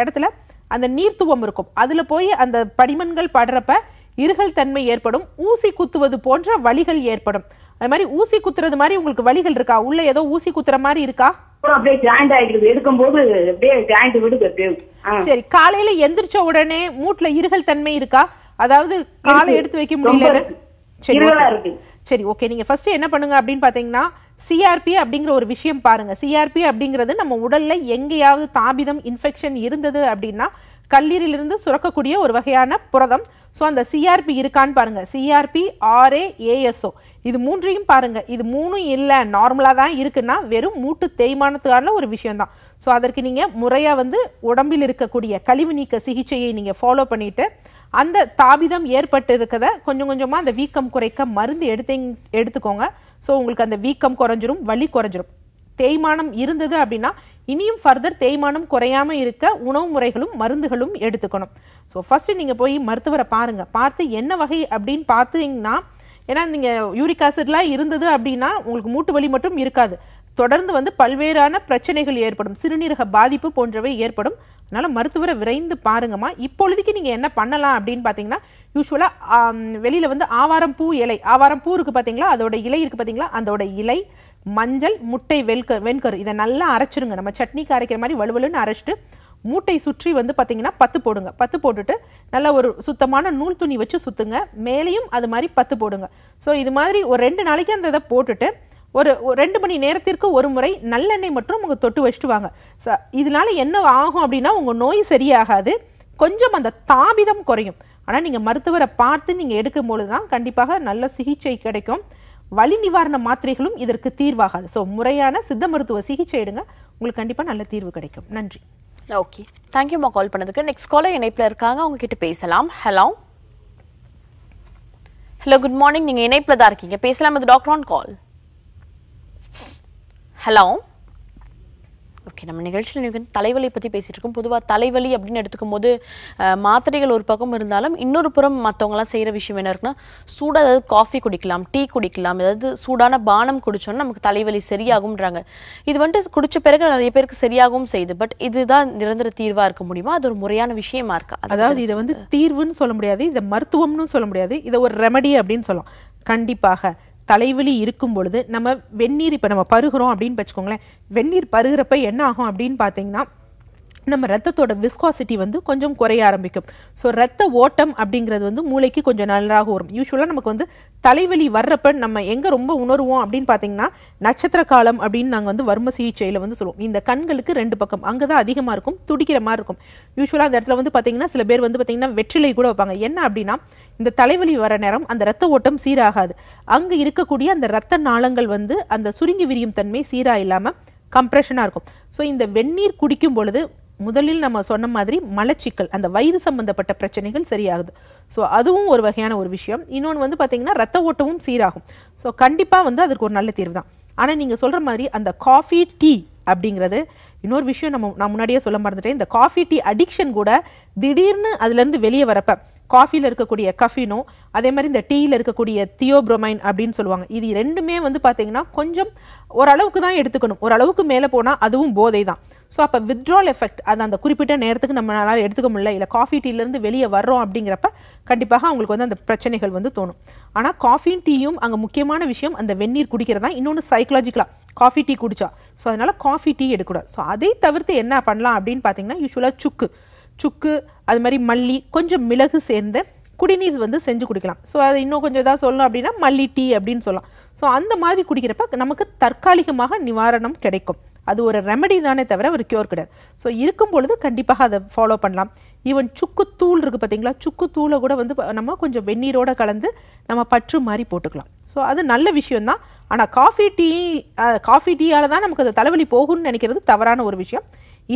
இடத்துல அந்த நீர்த்துவம் இருக்கும் அதில் போய் அந்த படிமன்கள் படுறப்ப இருகல் தன்மை ஏற்படும் ஊசி குத்துவது போன்ற வழிகள் ஏற்படும் அது மாதிரி ஊசி குத்துறது மாதிரி உங்களுக்கு வழிகள் இருக்கா உள்ள ஏதோ ஊசி குத்துற மாதிரி இருக்கா அப்படியே ஜாயிண்ட் எடுக்கும் போது அப்படியே ஜாயிண்ட் விடுது சரி காலையில எந்திரிச்ச உடனே மூட்டுல இருகல் தன்மை இருக்கா அதாவது காலை எடுத்து வைக்க முடியல சரி ஓகே நீங்க ஃபர்ஸ்ட் என்ன பண்ணுங்க அப்படின்னு பாத்தீங்கன்னா சிஆர்பி அப்படிங்கிற ஒரு விஷயம் பாருங்க சிஆர்பி அப்படிங்கிறது நம்ம உடல்ல எங்கேயாவது தாபிதம் இன்ஃபெக்ஷன் இருந்தது அப்படின்னா கல்லீரிலிருந்து சுரக்கக்கூடிய ஒரு வகையான புரதம் ஸோ அந்த சிஆர்பி இருக்கான்னு பாருங்க சிஆர்பி ஆர்ஏஏஎஸ்ஓ இது மூன்றையும் பாருங்கள் இது மூணும் இல்லை நார்மலாக தான் இருக்குன்னா வெறும் மூட்டு தேய்மானத்துக்கான ஒரு விஷயம்தான் ஸோ அதற்கு நீங்கள் முறையாக வந்து உடம்பில் இருக்கக்கூடிய கழிவு நீக்க சிகிச்சையை நீங்கள் ஃபாலோ பண்ணிவிட்டு அந்த தாபிதம் ஏற்பட்டு இருக்கத கொஞ்சம் கொஞ்சமாக அந்த வீக்கம் குறைக்க மருந்து எடுத்தீங்க எடுத்துக்கோங்க ஸோ உங்களுக்கு அந்த வீக்கம் குறைஞ்சிரும் வலி குறைஞ்சிரும் தேய்மானம் இருந்தது அப்படின்னா இனியும் ஃபர்தர் தேய்மானம் குறையாமல் இருக்க உணவு முறைகளும் மருந்துகளும் எடுத்துக்கணும் ஸோ ஃபஸ்ட்டு நீங்கள் போய் மருத்துவரை பாருங்கள் பார்த்து என்ன வகை அப்படின்னு பார்த்தீங்கன்னா ஏன்னா நீங்கள் யூரிக் ஆசிட்லாம் இருந்தது அப்படின்னா உங்களுக்கு மூட்டு வலி மட்டும் இருக்காது தொடர்ந்து வந்து பல்வேறான பிரச்சனைகள் ஏற்படும் சிறுநீரக பாதிப்பு போன்றவை ஏற்படும் அதனால் மருத்துவரை விரைந்து பாருங்கம்மா இப்பொழுதுக்கு நீங்கள் என்ன பண்ணலாம் அப்படின்னு பார்த்தீங்கன்னா யூஸ்வலாக வெளியில் வந்து ஆவாரம் பூ இலை ஆவாரம் பூ இருக்குது பார்த்தீங்களா அதோட இலை இருக்குது பார்த்தீங்களா அதோட இலை மஞ்சள் முட்டை வெல்க வெண்கரு இதை நல்லா அரைச்சிருங்க நம்ம சட்னிக்கு அரைக்கிற மாதிரி வலுவலுன்னு அரைச்சிட்டு மூட்டை சுற்றி வந்து பார்த்தீங்கன்னா பத்து போடுங்க பத்து போட்டுட்டு நல்லா ஒரு சுத்தமான நூல் துணி வச்சு சுற்றுங்க மேலேயும் அது மாதிரி பத்து போடுங்க ஸோ இது மாதிரி ஒரு ரெண்டு நாளைக்கு அந்த இதை போட்டுட்டு ஒரு ரெண்டு மணி நேரத்திற்கு ஒரு முறை நல்லெண்ணெய் மற்றும் உங்கள் தொட்டு வச்சுட்டு வாங்க ஸோ இதனால என்ன ஆகும் அப்படின்னா உங்கள் நோய் சரியாகாது கொஞ்சம் அந்த தாபிதம் குறையும் ஆனால் நீங்கள் மருத்துவரை பார்த்து நீங்கள் எடுக்கும்பொழுது தான் கண்டிப்பாக நல்ல சிகிச்சை கிடைக்கும் வலி நிவாரண மாத்திரைகளும் இதற்கு தீர்வாகாது ஸோ முறையான சித்த மருத்துவ சிகிச்சை எடுங்க உங்களுக்கு கண்டிப்பாக நல்ல தீர்வு கிடைக்கும் நன்றி ஓகே தேங்க்யூம்மா கால் பண்ணதுக்கு நெக்ஸ்ட் காலர் இணைப்பில் இருக்காங்க அவங்கக்கிட்ட பேசலாம் ஹலோ ஹலோ குட் மார்னிங் நீங்கள் இணைப்பில் தான் இருக்கீங்க பேசலாம் இது doctor on call hello okay நம்ம நிகழ்ச்சியில் நீங்கள் தலைவலி பற்றி பேசிகிட்டு இருக்கோம் பொதுவாக தலைவலி அப்படின்னு எடுத்துக்கும் போது மாத்திரைகள் ஒரு பக்கம் இருந்தாலும் இன்னொரு புறம் மற்றவங்களாம் செய்கிற விஷயம் என்ன இருக்குன்னா சூடாக ஏதாவது காஃபி குடிக்கலாம் டீ குடிக்கலாம் ஏதாவது சூடான பானம் குடித்தோன்னா நமக்கு தலைவலி சரியாகும்ன்றாங்க இது வந்துட்டு குடித்த பிறகு நிறைய பேருக்கு சரியாகவும் செய்யுது பட் இதுதான் நிரந்தர தீர்வாக இருக்க முடியுமா அது ஒரு முறையான விஷயமா இருக்கா அதாவது இதை வந்து தீர்வுன்னு சொல்ல முடியாது இதை மருத்துவம்னு சொல்ல முடியாது இதை ஒரு ரெமடி அப்படின்னு சொல்லலாம் கண்டிப்பாக தலைவலி இருக்கும் பொழுது நம்ம வெந்நீர் இப்போ நம்ம பருகிறோம் அப்படின்னு வச்சுக்கோங்களேன் வெந்நீர் பருகிறப்ப என்ன ஆகும் அப்படின்னு பார்த்தீங்கன்னா நம்ம ரத்தத்தோட விஸ்காசிட்டி வந்து கொஞ்சம் குறைய ஆரம்பிக்கும் ஸோ ரத்த ஓட்டம் அப்படிங்கிறது வந்து மூளைக்கு கொஞ்சம் நல்லாக வரும் யூஸ்வலாக நமக்கு வந்து தலைவலி வர்றப்ப நம்ம எங்கே ரொம்ப உணர்வோம் அப்படின்னு பார்த்தீங்கன்னா நட்சத்திர காலம் அப்படின்னு நாங்கள் வந்து வர்ம சிகிச்சையில் வந்து சொல்லுவோம் இந்த கண்களுக்கு ரெண்டு பக்கம் அங்கே தான் அதிகமாக இருக்கும் துடிக்கிற மாதிரி இருக்கும் யூஸ்வலாக அந்த இடத்துல வந்து பார்த்தீங்கன்னா சில பேர் வந்து பார்த்தீங்கன்னா வெற்றிலை கூட வைப்பாங்க என்ன அப்படின்னா இந்த தலைவலி வர நேரம் அந்த ரத்த ஓட்டம் சீராகாது அங்கே இருக்கக்கூடிய அந்த ரத்த நாளங்கள் வந்து அந்த சுருங்கி விரியும் தன்மை சீராக இல்லாமல் கம்ப்ரெஷனாக இருக்கும் ஸோ இந்த வெந்நீர் குடிக்கும் பொழுது முதலில் நம்ம சொன்ன மாதிரி மலச்சிக்கல் அந்த வயிறு சம்பந்தப்பட்ட பிரச்சனைகள் சரியாகுது ஸோ அதுவும் ஒரு வகையான ஒரு விஷயம் இன்னொன்று வந்து பார்த்திங்கன்னா ரத்த ஓட்டமும் சீராகும் ஸோ கண்டிப்பாக வந்து அதுக்கு ஒரு நல்ல தீர்வு தான் ஆனால் நீங்கள் சொல்கிற மாதிரி அந்த காஃபி டீ அப்படிங்கிறது இன்னொரு விஷயம் நம்ம நான் முன்னாடியே சொல்ல மறந்துட்டேன் இந்த காஃபி டீ அடிக்ஷன் கூட திடீர்னு அதுலேருந்து வெளியே வரப்ப காஃபியில் இருக்கக்கூடிய கஃபினோ அதே மாதிரி இந்த டீயில் இருக்கக்கூடிய தியோப்ரோமைன் அப்படின்னு சொல்லுவாங்க இது ரெண்டுமே வந்து பார்த்தீங்கன்னா கொஞ்சம் ஓரளவுக்கு தான் எடுத்துக்கணும் ஓரளவுக்கு மேலே போனால் அதுவும் போதை தான் ஸோ அப்போ வித்ட்ரால் எஃபெக்ட் அது அந்த குறிப்பிட்ட நேரத்துக்கு நம்மளால் எடுத்துக்க முடியல இல்லை காஃபி டீலேருந்து வெளியே வர்றோம் அப்படிங்கிறப்ப கண்டிப்பாக அவங்களுக்கு வந்து அந்த பிரச்சனைகள் வந்து தோணும் ஆனால் காஃபி டீயும் அங்கே முக்கியமான விஷயம் அந்த வெந்நீர் குடிக்கிறதா இன்னொன்று சைக்கலாஜிக்கலாக காஃபி டீ குடித்தா ஸோ அதனால் காஃபி டீ எடுக்கக்கூடாது ஸோ அதை தவிர்த்து என்ன பண்ணலாம் அப்படின்னு பார்த்தீங்கன்னா யூஸ்வலாக சுக்கு சுக்கு அது மாதிரி மல்லி கொஞ்சம் மிளகு சேர்ந்த குடிநீர் வந்து செஞ்சு குடிக்கலாம் ஸோ அதை இன்னும் கொஞ்சம் எதாவது சொல்லணும் அப்படின்னா மல்லி டீ அப்படின்னு சொல்லலாம் ஸோ அந்த மாதிரி குடிக்கிறப்ப நமக்கு தற்காலிகமாக நிவாரணம் கிடைக்கும் அது ஒரு ரெமடி தானே தவிர ஒரு க்யூர் கிடையாது ஸோ இருக்கும் பொழுது கண்டிப்பாக அதை ஃபாலோ பண்ணலாம் ஈவன் சுக்குத்தூள் இருக்குது பார்த்தீங்களா சுக்குத்தூளை கூட வந்து நம்ம கொஞ்சம் வெந்நீரோடு கலந்து நம்ம பற்று மாதிரி போட்டுக்கலாம் ஸோ அது நல்ல விஷயம்தான் ஆனால் காஃபி டீ காஃபி டீயால் தான் நமக்கு அது தலைவலி போகும்னு நினைக்கிறது தவறான ஒரு விஷயம்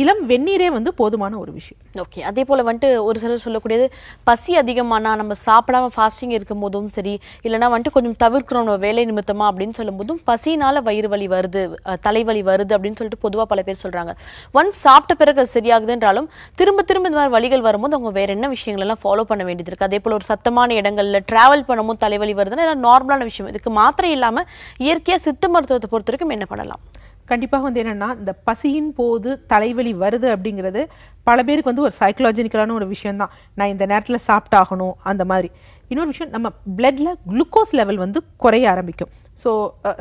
இளம் வெந்நீரே வந்து போதுமான ஒரு விஷயம் ஓகே அதே போல் வந்துட்டு ஒரு சிலர் சொல்லக்கூடியது பசி அதிகமானா நம்ம சாப்பிடாம ஃபாஸ்டிங் இருக்கும் போதும் சரி இல்லைன்னா வந்துட்டு கொஞ்சம் தவிர்க்கிறோம் நம்ம வேலை நிமித்தமாக அப்படின்னு சொல்லும்போதும் பசினால் வயிறு வலி வருது தலைவலி வருது அப்படின்னு சொல்லிட்டு பொதுவாக பல பேர் சொல்கிறாங்க ஒன்ஸ் சாப்பிட்ட பிறகு அது சரியாகுதுன்றாலும் திரும்ப திரும்ப இந்த மாதிரி வழிகள் வரும்போது அவங்க வேறு என்ன விஷயங்களெல்லாம் ஃபாலோ பண்ண வேண்டியது இருக்குது அதே போல் ஒரு சத்தமான இடங்களில் ட்ராவல் பண்ணமும் தலைவலி வருதுன்னா நார்மலான விஷயம் இதுக்கு மாத்திரை இல்லாமல் இயற்கையாக சித்த மருத்துவத்தை பொறுத்த வரைக்கும் என்ன பண்ணலாம் கண்டிப்பாக வந்து என்னென்னா இந்த பசியின் போது தலைவலி வருது அப்படிங்கிறது பல பேருக்கு வந்து ஒரு சைக்கலாஜிக்கலான ஒரு விஷயந்தான் நான் இந்த நேரத்தில் சாப்பிட்டாகணும் அந்த மாதிரி இன்னொரு விஷயம் நம்ம பிளட்டில் குளுக்கோஸ் லெவல் வந்து குறைய ஆரம்பிக்கும் ஸோ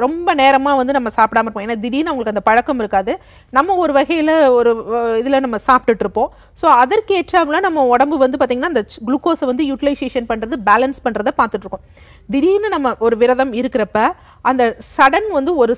ரொம்ப நேரமாக வந்து நம்ம சாப்பிடாம இருப்போம் ஏன்னா திடீர்னு அவங்களுக்கு அந்த பழக்கம் இருக்காது நம்ம ஒரு வகையில் ஒரு இதில் நம்ம சாப்பிட்டுட்ருப்போம் ஸோ அதற்கு ஏற்றாமலாம் நம்ம உடம்பு வந்து பார்த்திங்கன்னா அந்த குளுக்கோஸை வந்து யூட்டிலைசேஷன் பண்ணுறது பேலன்ஸ் பண்ணுறதை பார்த்துட்ருக்கோம் திடீர்னு நம்ம ஒரு விரதம் இருக்கிறப்ப அந்த சடன் வந்து ஒரு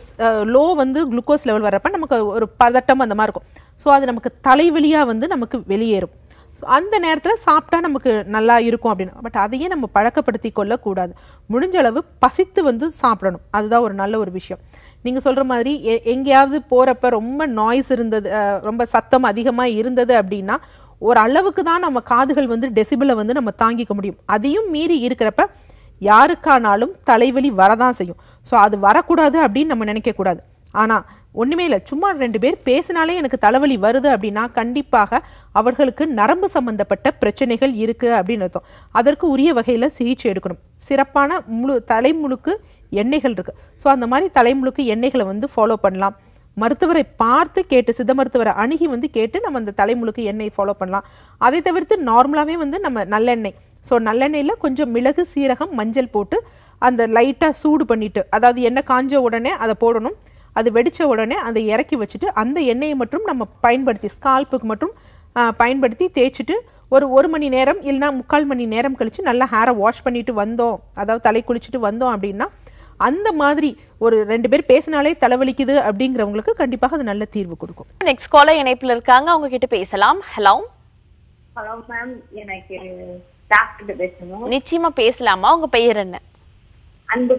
லோ வந்து குளுக்கோஸ் லெவல் வர்றப்ப நமக்கு ஒரு பதட்டம் அந்த மாதிரி இருக்கும் ஸோ அது நமக்கு தலைவலியாக வந்து நமக்கு வெளியேறும் ஸோ அந்த நேரத்தில் சாப்பிட்டா நமக்கு நல்லா இருக்கும் அப்படின்னு பட் அதையே நம்ம பழக்கப்படுத்தி கொள்ளக்கூடாது முடிஞ்ச அளவு பசித்து வந்து சாப்பிடணும் அதுதான் ஒரு நல்ல ஒரு விஷயம் நீங்கள் சொல்கிற மாதிரி எ எங்கேயாவது போகிறப்ப ரொம்ப நாய்ஸ் இருந்தது ரொம்ப சத்தம் அதிகமாக இருந்தது அப்படின்னா ஒரு அளவுக்கு தான் நம்ம காதுகள் வந்து டெசிபிளை வந்து நம்ம தாங்கிக்க முடியும் அதையும் மீறி இருக்கிறப்ப யாருக்கானாலும் தலைவலி வரதான் செய்யும் ஸோ அது வரக்கூடாது அப்படின்னு நம்ம நினைக்கக்கூடாது ஆனால் ஒன்றுமே இல்லை சும்மா ரெண்டு பேர் பேசினாலே எனக்கு தலைவலி வருது அப்படின்னா கண்டிப்பாக அவர்களுக்கு நரம்பு சம்பந்தப்பட்ட பிரச்சனைகள் இருக்குது அப்படின்னு அர்த்தம் அதற்கு உரிய வகையில் சிகிச்சை எடுக்கணும் சிறப்பான முழு தலைமுழுக்கு எண்ணெய்கள் இருக்குது ஸோ அந்த மாதிரி தலைமுழுக்கு எண்ணெய்களை வந்து ஃபாலோ பண்ணலாம் மருத்துவரை பார்த்து கேட்டு சித்த மருத்துவரை அணுகி வந்து கேட்டு நம்ம அந்த தலைமுழுக்கு எண்ணெய் ஃபாலோ பண்ணலாம் அதை தவிர்த்து நார்மலாகவே வந்து நம்ம நல்லெண்ணெய் ஸோ நல்லெண்ணெயில் கொஞ்சம் மிளகு சீரகம் மஞ்சள் போட்டு அந்த லைட்டாக சூடு பண்ணிவிட்டு அதாவது எண்ணெய் காஞ்ச உடனே அதை போடணும் அது வெடித்த உடனே அதை இறக்கி வச்சுட்டு அந்த எண்ணெயை மட்டும் நம்ம பயன்படுத்தி ஸ்கால்புக்கு மட்டும் பயன்படுத்தி தேய்ச்சிட்டு ஒரு ஒரு மணி நேரம் இல்லைனா முக்கால் மணி நேரம் கழித்து நல்லா ஹேரை வாஷ் பண்ணிட்டு வந்தோம் அதாவது தலை குளிச்சுட்டு வந்தோம் அப்படின்னா அந்த மாதிரி ஒரு ரெண்டு பேர் பேசினாலே தலைவலிக்குது அப்படிங்கிறவங்களுக்கு கண்டிப்பாக அது நல்ல தீர்வு கொடுக்கும் நெக்ஸ்ட் காலர் இணைப்பில் இருக்காங்க அவங்க கிட்ட பேசலாம் ஹலோ ஹலோ மேம் எனக்கு நிச்சயமாக நிச்சயமா பேசலாமா உங்க பெயர் என்ன அன்பு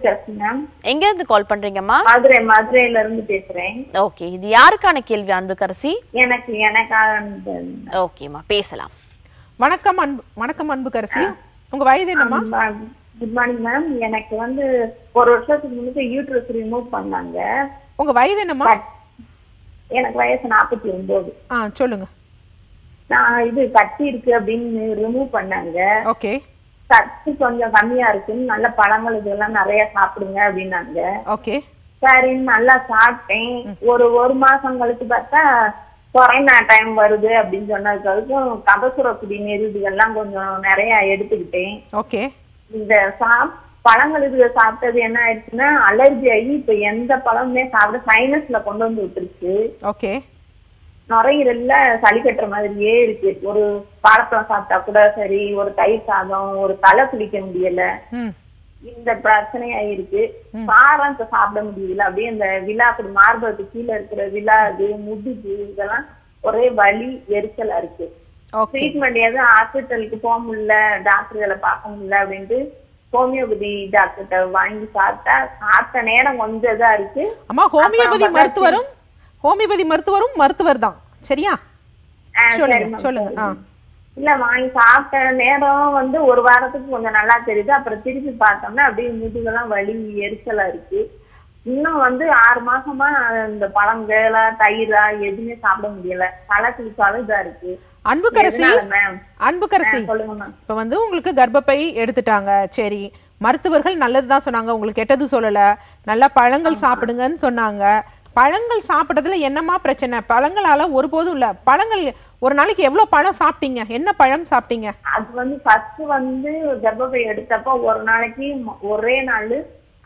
எங்க இருந்து கால் பண்றீங்கம்மா மதுரை மதுரையில இருந்து பேசுறேன் ஓகே இது யாருக்கான கேள்வி அன்புக்கரசி எனக்கு எனக்காக ஓகேம்மா பேசலாம் வணக்கம் அன்பு வணக்கம் அன்புக்கரசி உங்க வயது என்னம்மா குட் மார்னிங் மேம் எனக்கு வந்து ஒரு வருஷத்துக்கு முன்னாடி யூட்ரஸ் ரிமூவ் பண்ணாங்க உங்க வயது என்னம்மா எனக்கு வயசு நாற்பத்தி ஒன்பது ஆ சொல்லுங்க நான் இது கட்டி இருக்கு அப்படின்னு ரிமூவ் பண்ணாங்க ஓகே சக்தி கொஞ்சம் கம்மியா இருக்கு நல்ல பழங்கள் இதெல்லாம் நிறைய சாப்பிடுங்க அப்படின்னாங்க ஓகே சரின்னு நல்லா சாப்பிட்டேன் ஒரு ஒரு மாசம் கழிச்சு பார்த்தா கொரோனா டைம் வருது அப்படின்னு சொன்னதுக்கு கபசுர குடிநீர் இதுகள்லாம் கொஞ்சம் நிறைய எடுத்துக்கிட்டேன் ஓகே இந்த சாப் பழங்கள் இது சாப்பிட்டது என்ன ஆயிடுச்சுன்னா அலர்ஜி ஆகி இப்ப எந்த பழமுமே சாப்பிட சைனஸ்ல கொண்டு வந்து விட்டுருச்சு ஓகே நுரையீரல்ல சளி கட்டுற மாதிரியே இருக்கு ஒரு பாலப்பழம் சாப்பிட்டா கூட சரி ஒரு தயிர் சாதம் ஒரு தலை குளிக்க முடியல இந்த பிரச்சனையா இருக்கு பாரம் சாப்பிட முடியல அப்படியே இந்த விழா அப்படி மார்பகத்து கீழே இருக்கிற விழா அது முதுகு இதெல்லாம் ஒரே வலி எரிச்சலா இருக்கு ட்ரீட்மெண்ட் ஏதாவது ஹாஸ்பிட்டலுக்கு போக முடியல டாக்டர்களை பார்க்க முடியல அப்படின்ட்டு ஹோமியோபதி டாக்டர்கிட்ட வாங்கி சாப்பிட்டா சாப்பிட்ட நேரம் கொஞ்சம் இதா இருக்கு ஹோமியோபதி மருத்துவரும் ஹோமியோபதி மருத்துவரும் மருத்துவர் தான் சரியா சொல்லுங்க சொல்லுங்க ஆ இல்லம்மா சாப்பிட்ட நேரம் வந்து ஒரு வாரத்துக்கு கொஞ்சம் நல்லா தெரியுது அப்புறம் திருப்பி பார்த்தோம்னா அப்படியே முதுகெல்லாம் வலி எரிச்சலா இருக்கு இன்னும் வந்து ஆறு மாசமா இந்த பழங்களா தயிரா எதுவுமே சாப்பிட முடியல தலை குளிச்சாலும் இருக்கு அன்புக்கரசி அன்புக்கரசி இப்ப வந்து உங்களுக்கு கர்ப்பப்பை எடுத்துட்டாங்க சரி மருத்துவர்கள் நல்லதுதான் சொன்னாங்க உங்களுக்கு கெட்டது சொல்லல நல்லா பழங்கள் சாப்பிடுங்கன்னு சொன்னாங்க பழங்கள் சாப்பிட்றதுல என்னமா பிரச்சனை பழங்களால ஒருபோதும் இல்ல பழங்கள் ஒரு நாளைக்கு எவ்வளவு பழம் சாப்பிட்டீங்க என்ன பழம் சாப்பிட்டீங்க அது வந்து ஃபர்ஸ்ட் வந்து கர்ப்பப்பை எடுத்தப்ப ஒரு நாளைக்கு ஒரே நாள்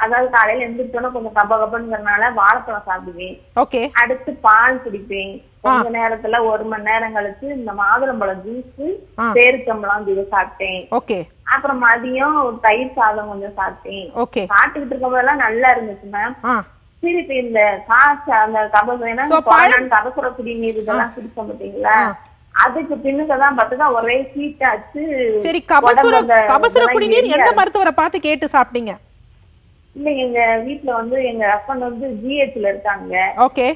அதாவது காலையில எழுந்திரிச்சோன்னா கொஞ்சம் கப்ப கப்பங்கிறதுனால வாழைப்பழம் சாப்பிடுவேன் ஓகே அடுத்து பால் குடிப்பேன் கொஞ்ச நேரத்துல ஒரு மணி நேரம் கழிச்சு இந்த மாதுளம்பழம் ஜூஸ் பேருச்சம்பழம் ஜூஸ் சாப்பிட்டேன் ஓகே அப்புறம் மதியம் தயிர் சாதம் கொஞ்சம் சாப்பிட்டேன் ஓகே சாப்பிட்டுக்கிட்டு இருக்கும் போதெல்லாம் நல்லா இருந்துச்சு மேம் திருப்பி இந்த காசு அந்த கபசுரம் கபசுர நீர் இதெல்லாம் குடிக்க மாட்டீங்களா அதுக்கு பின்னுக்கதான் பார்த்தா ஒரே ஹீட்டாச்சு சரி கபசுர கபசுர குடிநீர் எந்த மருத்துவரை பார்த்து கேட்டு சாப்பிட்டீங்க இல்ல எங்க வீட்ல வந்து எங்க ஹஸ்பண்ட் வந்து ஜிஹெச்ல இருக்காங்க ஓகே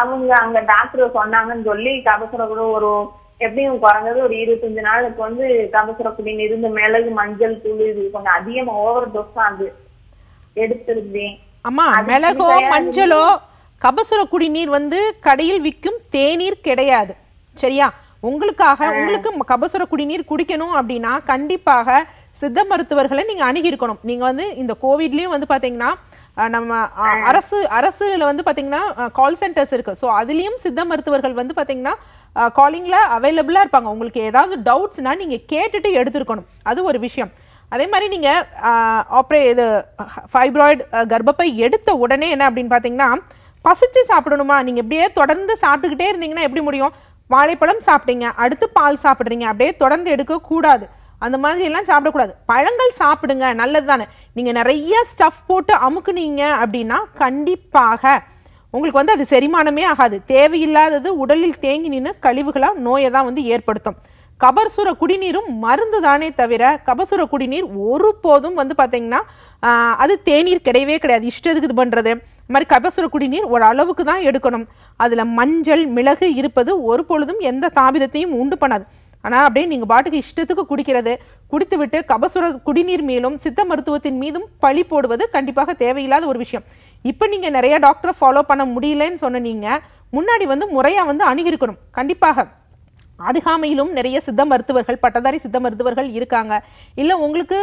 அவங்க அங்க டாக்டர் சொன்னாங்கன்னு சொல்லி கபசுர கூட ஒரு எப்படியும் குறைஞ்சது ஒரு இருபத்தஞ்சு நாளுக்கு வந்து கபசுர குடிநீர் இருந்து மிளகு மஞ்சள் தூள் இது கொஞ்சம் அதிகமா ஓவர் டோஸ் தான் அது எடுத்திருந்தேன் அம்மா மிளகோ மஞ்சளோ கபசுர குடிநீர் வந்து கடையில் விற்கும் தேநீர் கிடையாது சரியா உங்களுக்காக உங்களுக்கு கபசுர குடிநீர் குடிக்கணும் அப்படின்னா கண்டிப்பாக சித்த மருத்துவர்களை நீங்க அணுகி இருக்கணும் நீங்க வந்து இந்த கோவிட்லயும் வந்து பாத்தீங்கன்னா நம்ம அரசு அரசுல வந்து பாத்தீங்கன்னா கால் சென்டர்ஸ் இருக்கு ஸோ அதுலயும் சித்த மருத்துவர்கள் வந்து பாத்தீங்கன்னா காலிங்ல அவைலபிளா இருப்பாங்க உங்களுக்கு ஏதாவது டவுட்ஸ்னா நீங்க கேட்டுட்டு எடுத்துருக்கணும் அது ஒரு விஷயம் அதே மாதிரி நீங்கள் ஆப்ரே இது ஃபைப்ராய்டு கர்ப்பப்பை எடுத்த உடனே என்ன அப்படின்னு பார்த்தீங்கன்னா பசிச்சு சாப்பிடணுமா நீங்கள் இப்படியே தொடர்ந்து சாப்பிட்டுக்கிட்டே இருந்தீங்கன்னா எப்படி முடியும் வாழைப்பழம் சாப்பிட்டீங்க அடுத்து பால் சாப்பிட்றீங்க அப்படியே தொடர்ந்து எடுக்கக்கூடாது அந்த மாதிரிலாம் சாப்பிடக்கூடாது பழங்கள் சாப்பிடுங்க நல்லது தானே நீங்கள் நிறைய ஸ்டஃப் போட்டு அமுக்குனீங்க அப்படின்னா கண்டிப்பாக உங்களுக்கு வந்து அது செரிமானமே ஆகாது தேவையில்லாதது உடலில் தேங்கி நின்று கழிவுகளாக நோயை தான் வந்து ஏற்படுத்தும் கபர்சுர குடிநீரும் மருந்து தானே தவிர கபசுர குடிநீர் ஒரு போதும் வந்து பார்த்தீங்கன்னா அது தேநீர் கிடையவே கிடையாது இஷ்டத்துக்கு இது பண்ணுறது இந்த மாதிரி கபசுர குடிநீர் ஒரு அளவுக்கு தான் எடுக்கணும் அதில் மஞ்சள் மிளகு இருப்பது ஒரு பொழுதும் எந்த தாமிதத்தையும் உண்டு பண்ணாது ஆனால் அப்படியே நீங்கள் பாட்டுக்கு இஷ்டத்துக்கு குடிக்கிறது குடித்து விட்டு கபசுர குடிநீர் மேலும் சித்த மருத்துவத்தின் மீதும் பழி போடுவது கண்டிப்பாக தேவையில்லாத ஒரு விஷயம் இப்போ நீங்கள் நிறைய டாக்டரை ஃபாலோ பண்ண முடியலன்னு சொன்ன நீங்கள் முன்னாடி வந்து முறையாக வந்து அணுகிருக்கணும் கண்டிப்பாக அருகாமையிலும் நிறைய சித்த மருத்துவர்கள் பட்டதாரி சித்த மருத்துவர்கள் இருக்காங்க இல்லை உங்களுக்கு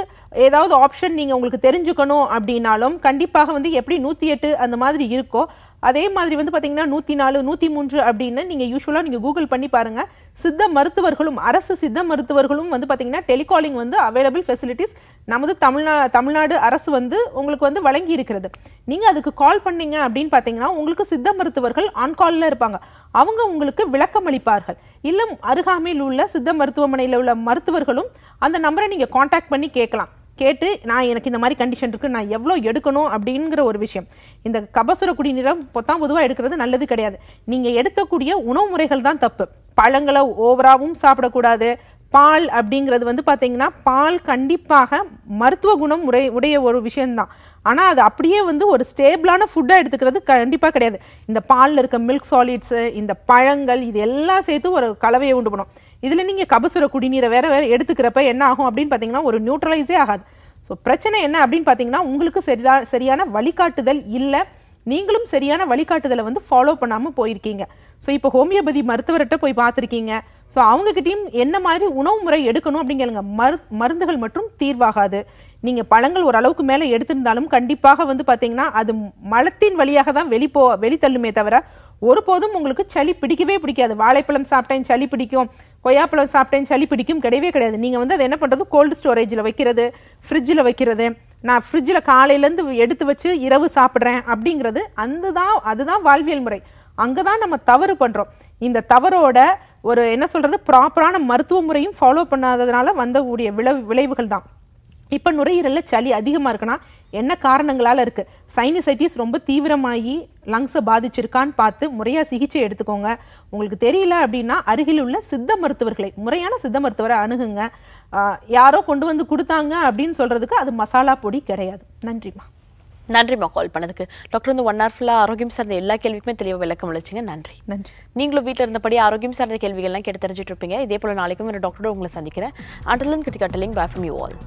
ஏதாவது ஆப்ஷன் நீங்கள் உங்களுக்கு தெரிஞ்சுக்கணும் அப்படின்னாலும் கண்டிப்பாக வந்து எப்படி நூற்றி எட்டு அந்த மாதிரி இருக்கோ அதே மாதிரி வந்து பார்த்தீங்கன்னா நூற்றி நாலு நூற்றி மூன்று அப்படின்னு நீங்கள் யூஸ்வலாக நீங்கள் கூகுள் பண்ணி பாருங்கள் சித்த மருத்துவர்களும் அரசு சித்த மருத்துவர்களும் வந்து பார்த்தீங்கன்னா டெலிகாலிங் வந்து அவைலபிள் ஃபெசிலிட்டிஸ் நமது தமிழ்நா தமிழ்நாடு அரசு வந்து உங்களுக்கு வந்து வழங்கி இருக்கிறது நீங்கள் அதுக்கு கால் பண்ணீங்க அப்படின்னு பார்த்தீங்கன்னா உங்களுக்கு சித்த மருத்துவர்கள் ஆன்காலில் இருப்பாங்க அவங்க உங்களுக்கு விளக்கம் அளிப்பார்கள் இல்லை அருகாமையில் உள்ள சித்த மருத்துவமனையில் உள்ள மருத்துவர்களும் அந்த நம்பரை நீங்கள் காண்டாக்ட் பண்ணி கேட்கலாம் கேட்டு நான் எனக்கு இந்த மாதிரி கண்டிஷன் இருக்குது நான் எவ்வளோ எடுக்கணும் அப்படிங்கிற ஒரு விஷயம் இந்த கபசுர குடிநீரம் பொத்தாம் பொதுவாக எடுக்கிறது நல்லது கிடையாது நீங்கள் எடுக்கக்கூடிய உணவு முறைகள் தான் தப்பு பழங்களை ஓவராகவும் சாப்பிடக்கூடாது பால் அப்படிங்கிறது வந்து பார்த்தீங்கன்னா பால் கண்டிப்பாக மருத்துவ குணம் உடை உடைய ஒரு விஷயந்தான் ஆனால் அது அப்படியே வந்து ஒரு ஸ்டேபிளான ஃபுட்டாக எடுத்துக்கிறது கண்டிப்பாக கிடையாது இந்த பாலில் இருக்க மில்க் சாலிட்ஸு இந்த பழங்கள் இது எல்லாம் சேர்த்து ஒரு கலவையை உண்டு பண்ணும் இதில் நீங்கள் கபசுர குடிநீரை வேறு வேறு எடுத்துக்கிறப்ப என்ன ஆகும் அப்படின்னு பார்த்தீங்கன்னா ஒரு நியூட்ரலைஸே ஆகாது ஸோ பிரச்சனை என்ன அப்படின்னு பார்த்தீங்கன்னா உங்களுக்கு சரிதா சரியான வழிகாட்டுதல் இல்லை நீங்களும் சரியான வழிகாட்டுதலை வந்து ஃபாலோ பண்ணாமல் போயிருக்கீங்க ஸோ இப்போ ஹோமியோபதி மருத்துவர்கிட்ட போய் பார்த்துருக்கீங்க ஸோ அவங்ககிட்டையும் என்ன மாதிரி உணவு முறை எடுக்கணும் அப்படிங்கிறங்க மரு மருந்துகள் மற்றும் தீர்வாகாது நீங்கள் பழங்கள் ஓரளவுக்கு மேலே எடுத்திருந்தாலும் கண்டிப்பாக வந்து பார்த்தீங்கன்னா அது மலத்தின் வழியாக தான் வெளிப்போ வெளித்தள்ளுமே தவிர ஒருபோதும் உங்களுக்கு சளி பிடிக்கவே பிடிக்காது வாழைப்பழம் சாப்பிட்டேன் சளி பிடிக்கும் கொய்யாப்பழம் சாப்பிட்டேன் சளி பிடிக்கும் கிடையவே கிடையாது நீங்கள் வந்து அதை என்ன பண்ணுறது கோல்டு ஸ்டோரேஜில் வைக்கிறது ஃப்ரிட்ஜில் வைக்கிறது நான் ஃப்ரிட்ஜில் காலையிலேருந்து எடுத்து வச்சு இரவு சாப்பிட்றேன் அப்படிங்கிறது அந்த தான் அதுதான் வாழ்வியல் முறை அங்கே தான் நம்ம தவறு பண்ணுறோம் இந்த தவறோட ஒரு என்ன சொல்கிறது ப்ராப்பரான மருத்துவ முறையும் ஃபாலோ பண்ணாததுனால வந்தக்கூடிய விளை விளைவுகள் தான் இப்போ நுரையீரலில் சளி அதிகமாக இருக்குன்னா என்ன காரணங்களால் இருக்குது சைனசைட்டிஸ் ரொம்ப தீவிரமாகி லங்ஸை பாதிச்சிருக்கான்னு பார்த்து முறையாக சிகிச்சை எடுத்துக்கோங்க உங்களுக்கு தெரியல அப்படின்னா அருகில் உள்ள சித்த மருத்துவர்களை முறையான சித்த மருத்துவரை அணுகுங்க யாரோ கொண்டு வந்து கொடுத்தாங்க அப்படின்னு சொல்கிறதுக்கு அது மசாலா பொடி கிடையாது நன்றிம்மா நன்றிம்மா கால் பண்ணதுக்கு டாக்டர் வந்து ஒன் ஹவர் ஃபுல்லாக ஆரோக்கியம் சார்ந்த எல்லா கேள்விக்குமே தெளிவாக விளக்கம் அளிச்சிங்க நன்றி நன்றி நீங்களும் வீட்டில் இருந்தபடி ஆரோக்கியம் சார்ந்த கேள்விகள்லாம் கேட்டு தெரிஞ்சுட்டு இருப்பீங்க இதே போல் நாளைக்கும் ஒரு டாக்டரோட உங்களை சந்திக்கிறேன் அண்டர்லன் கட்டலிங் பை ஃப்ரம் யூ ஆல்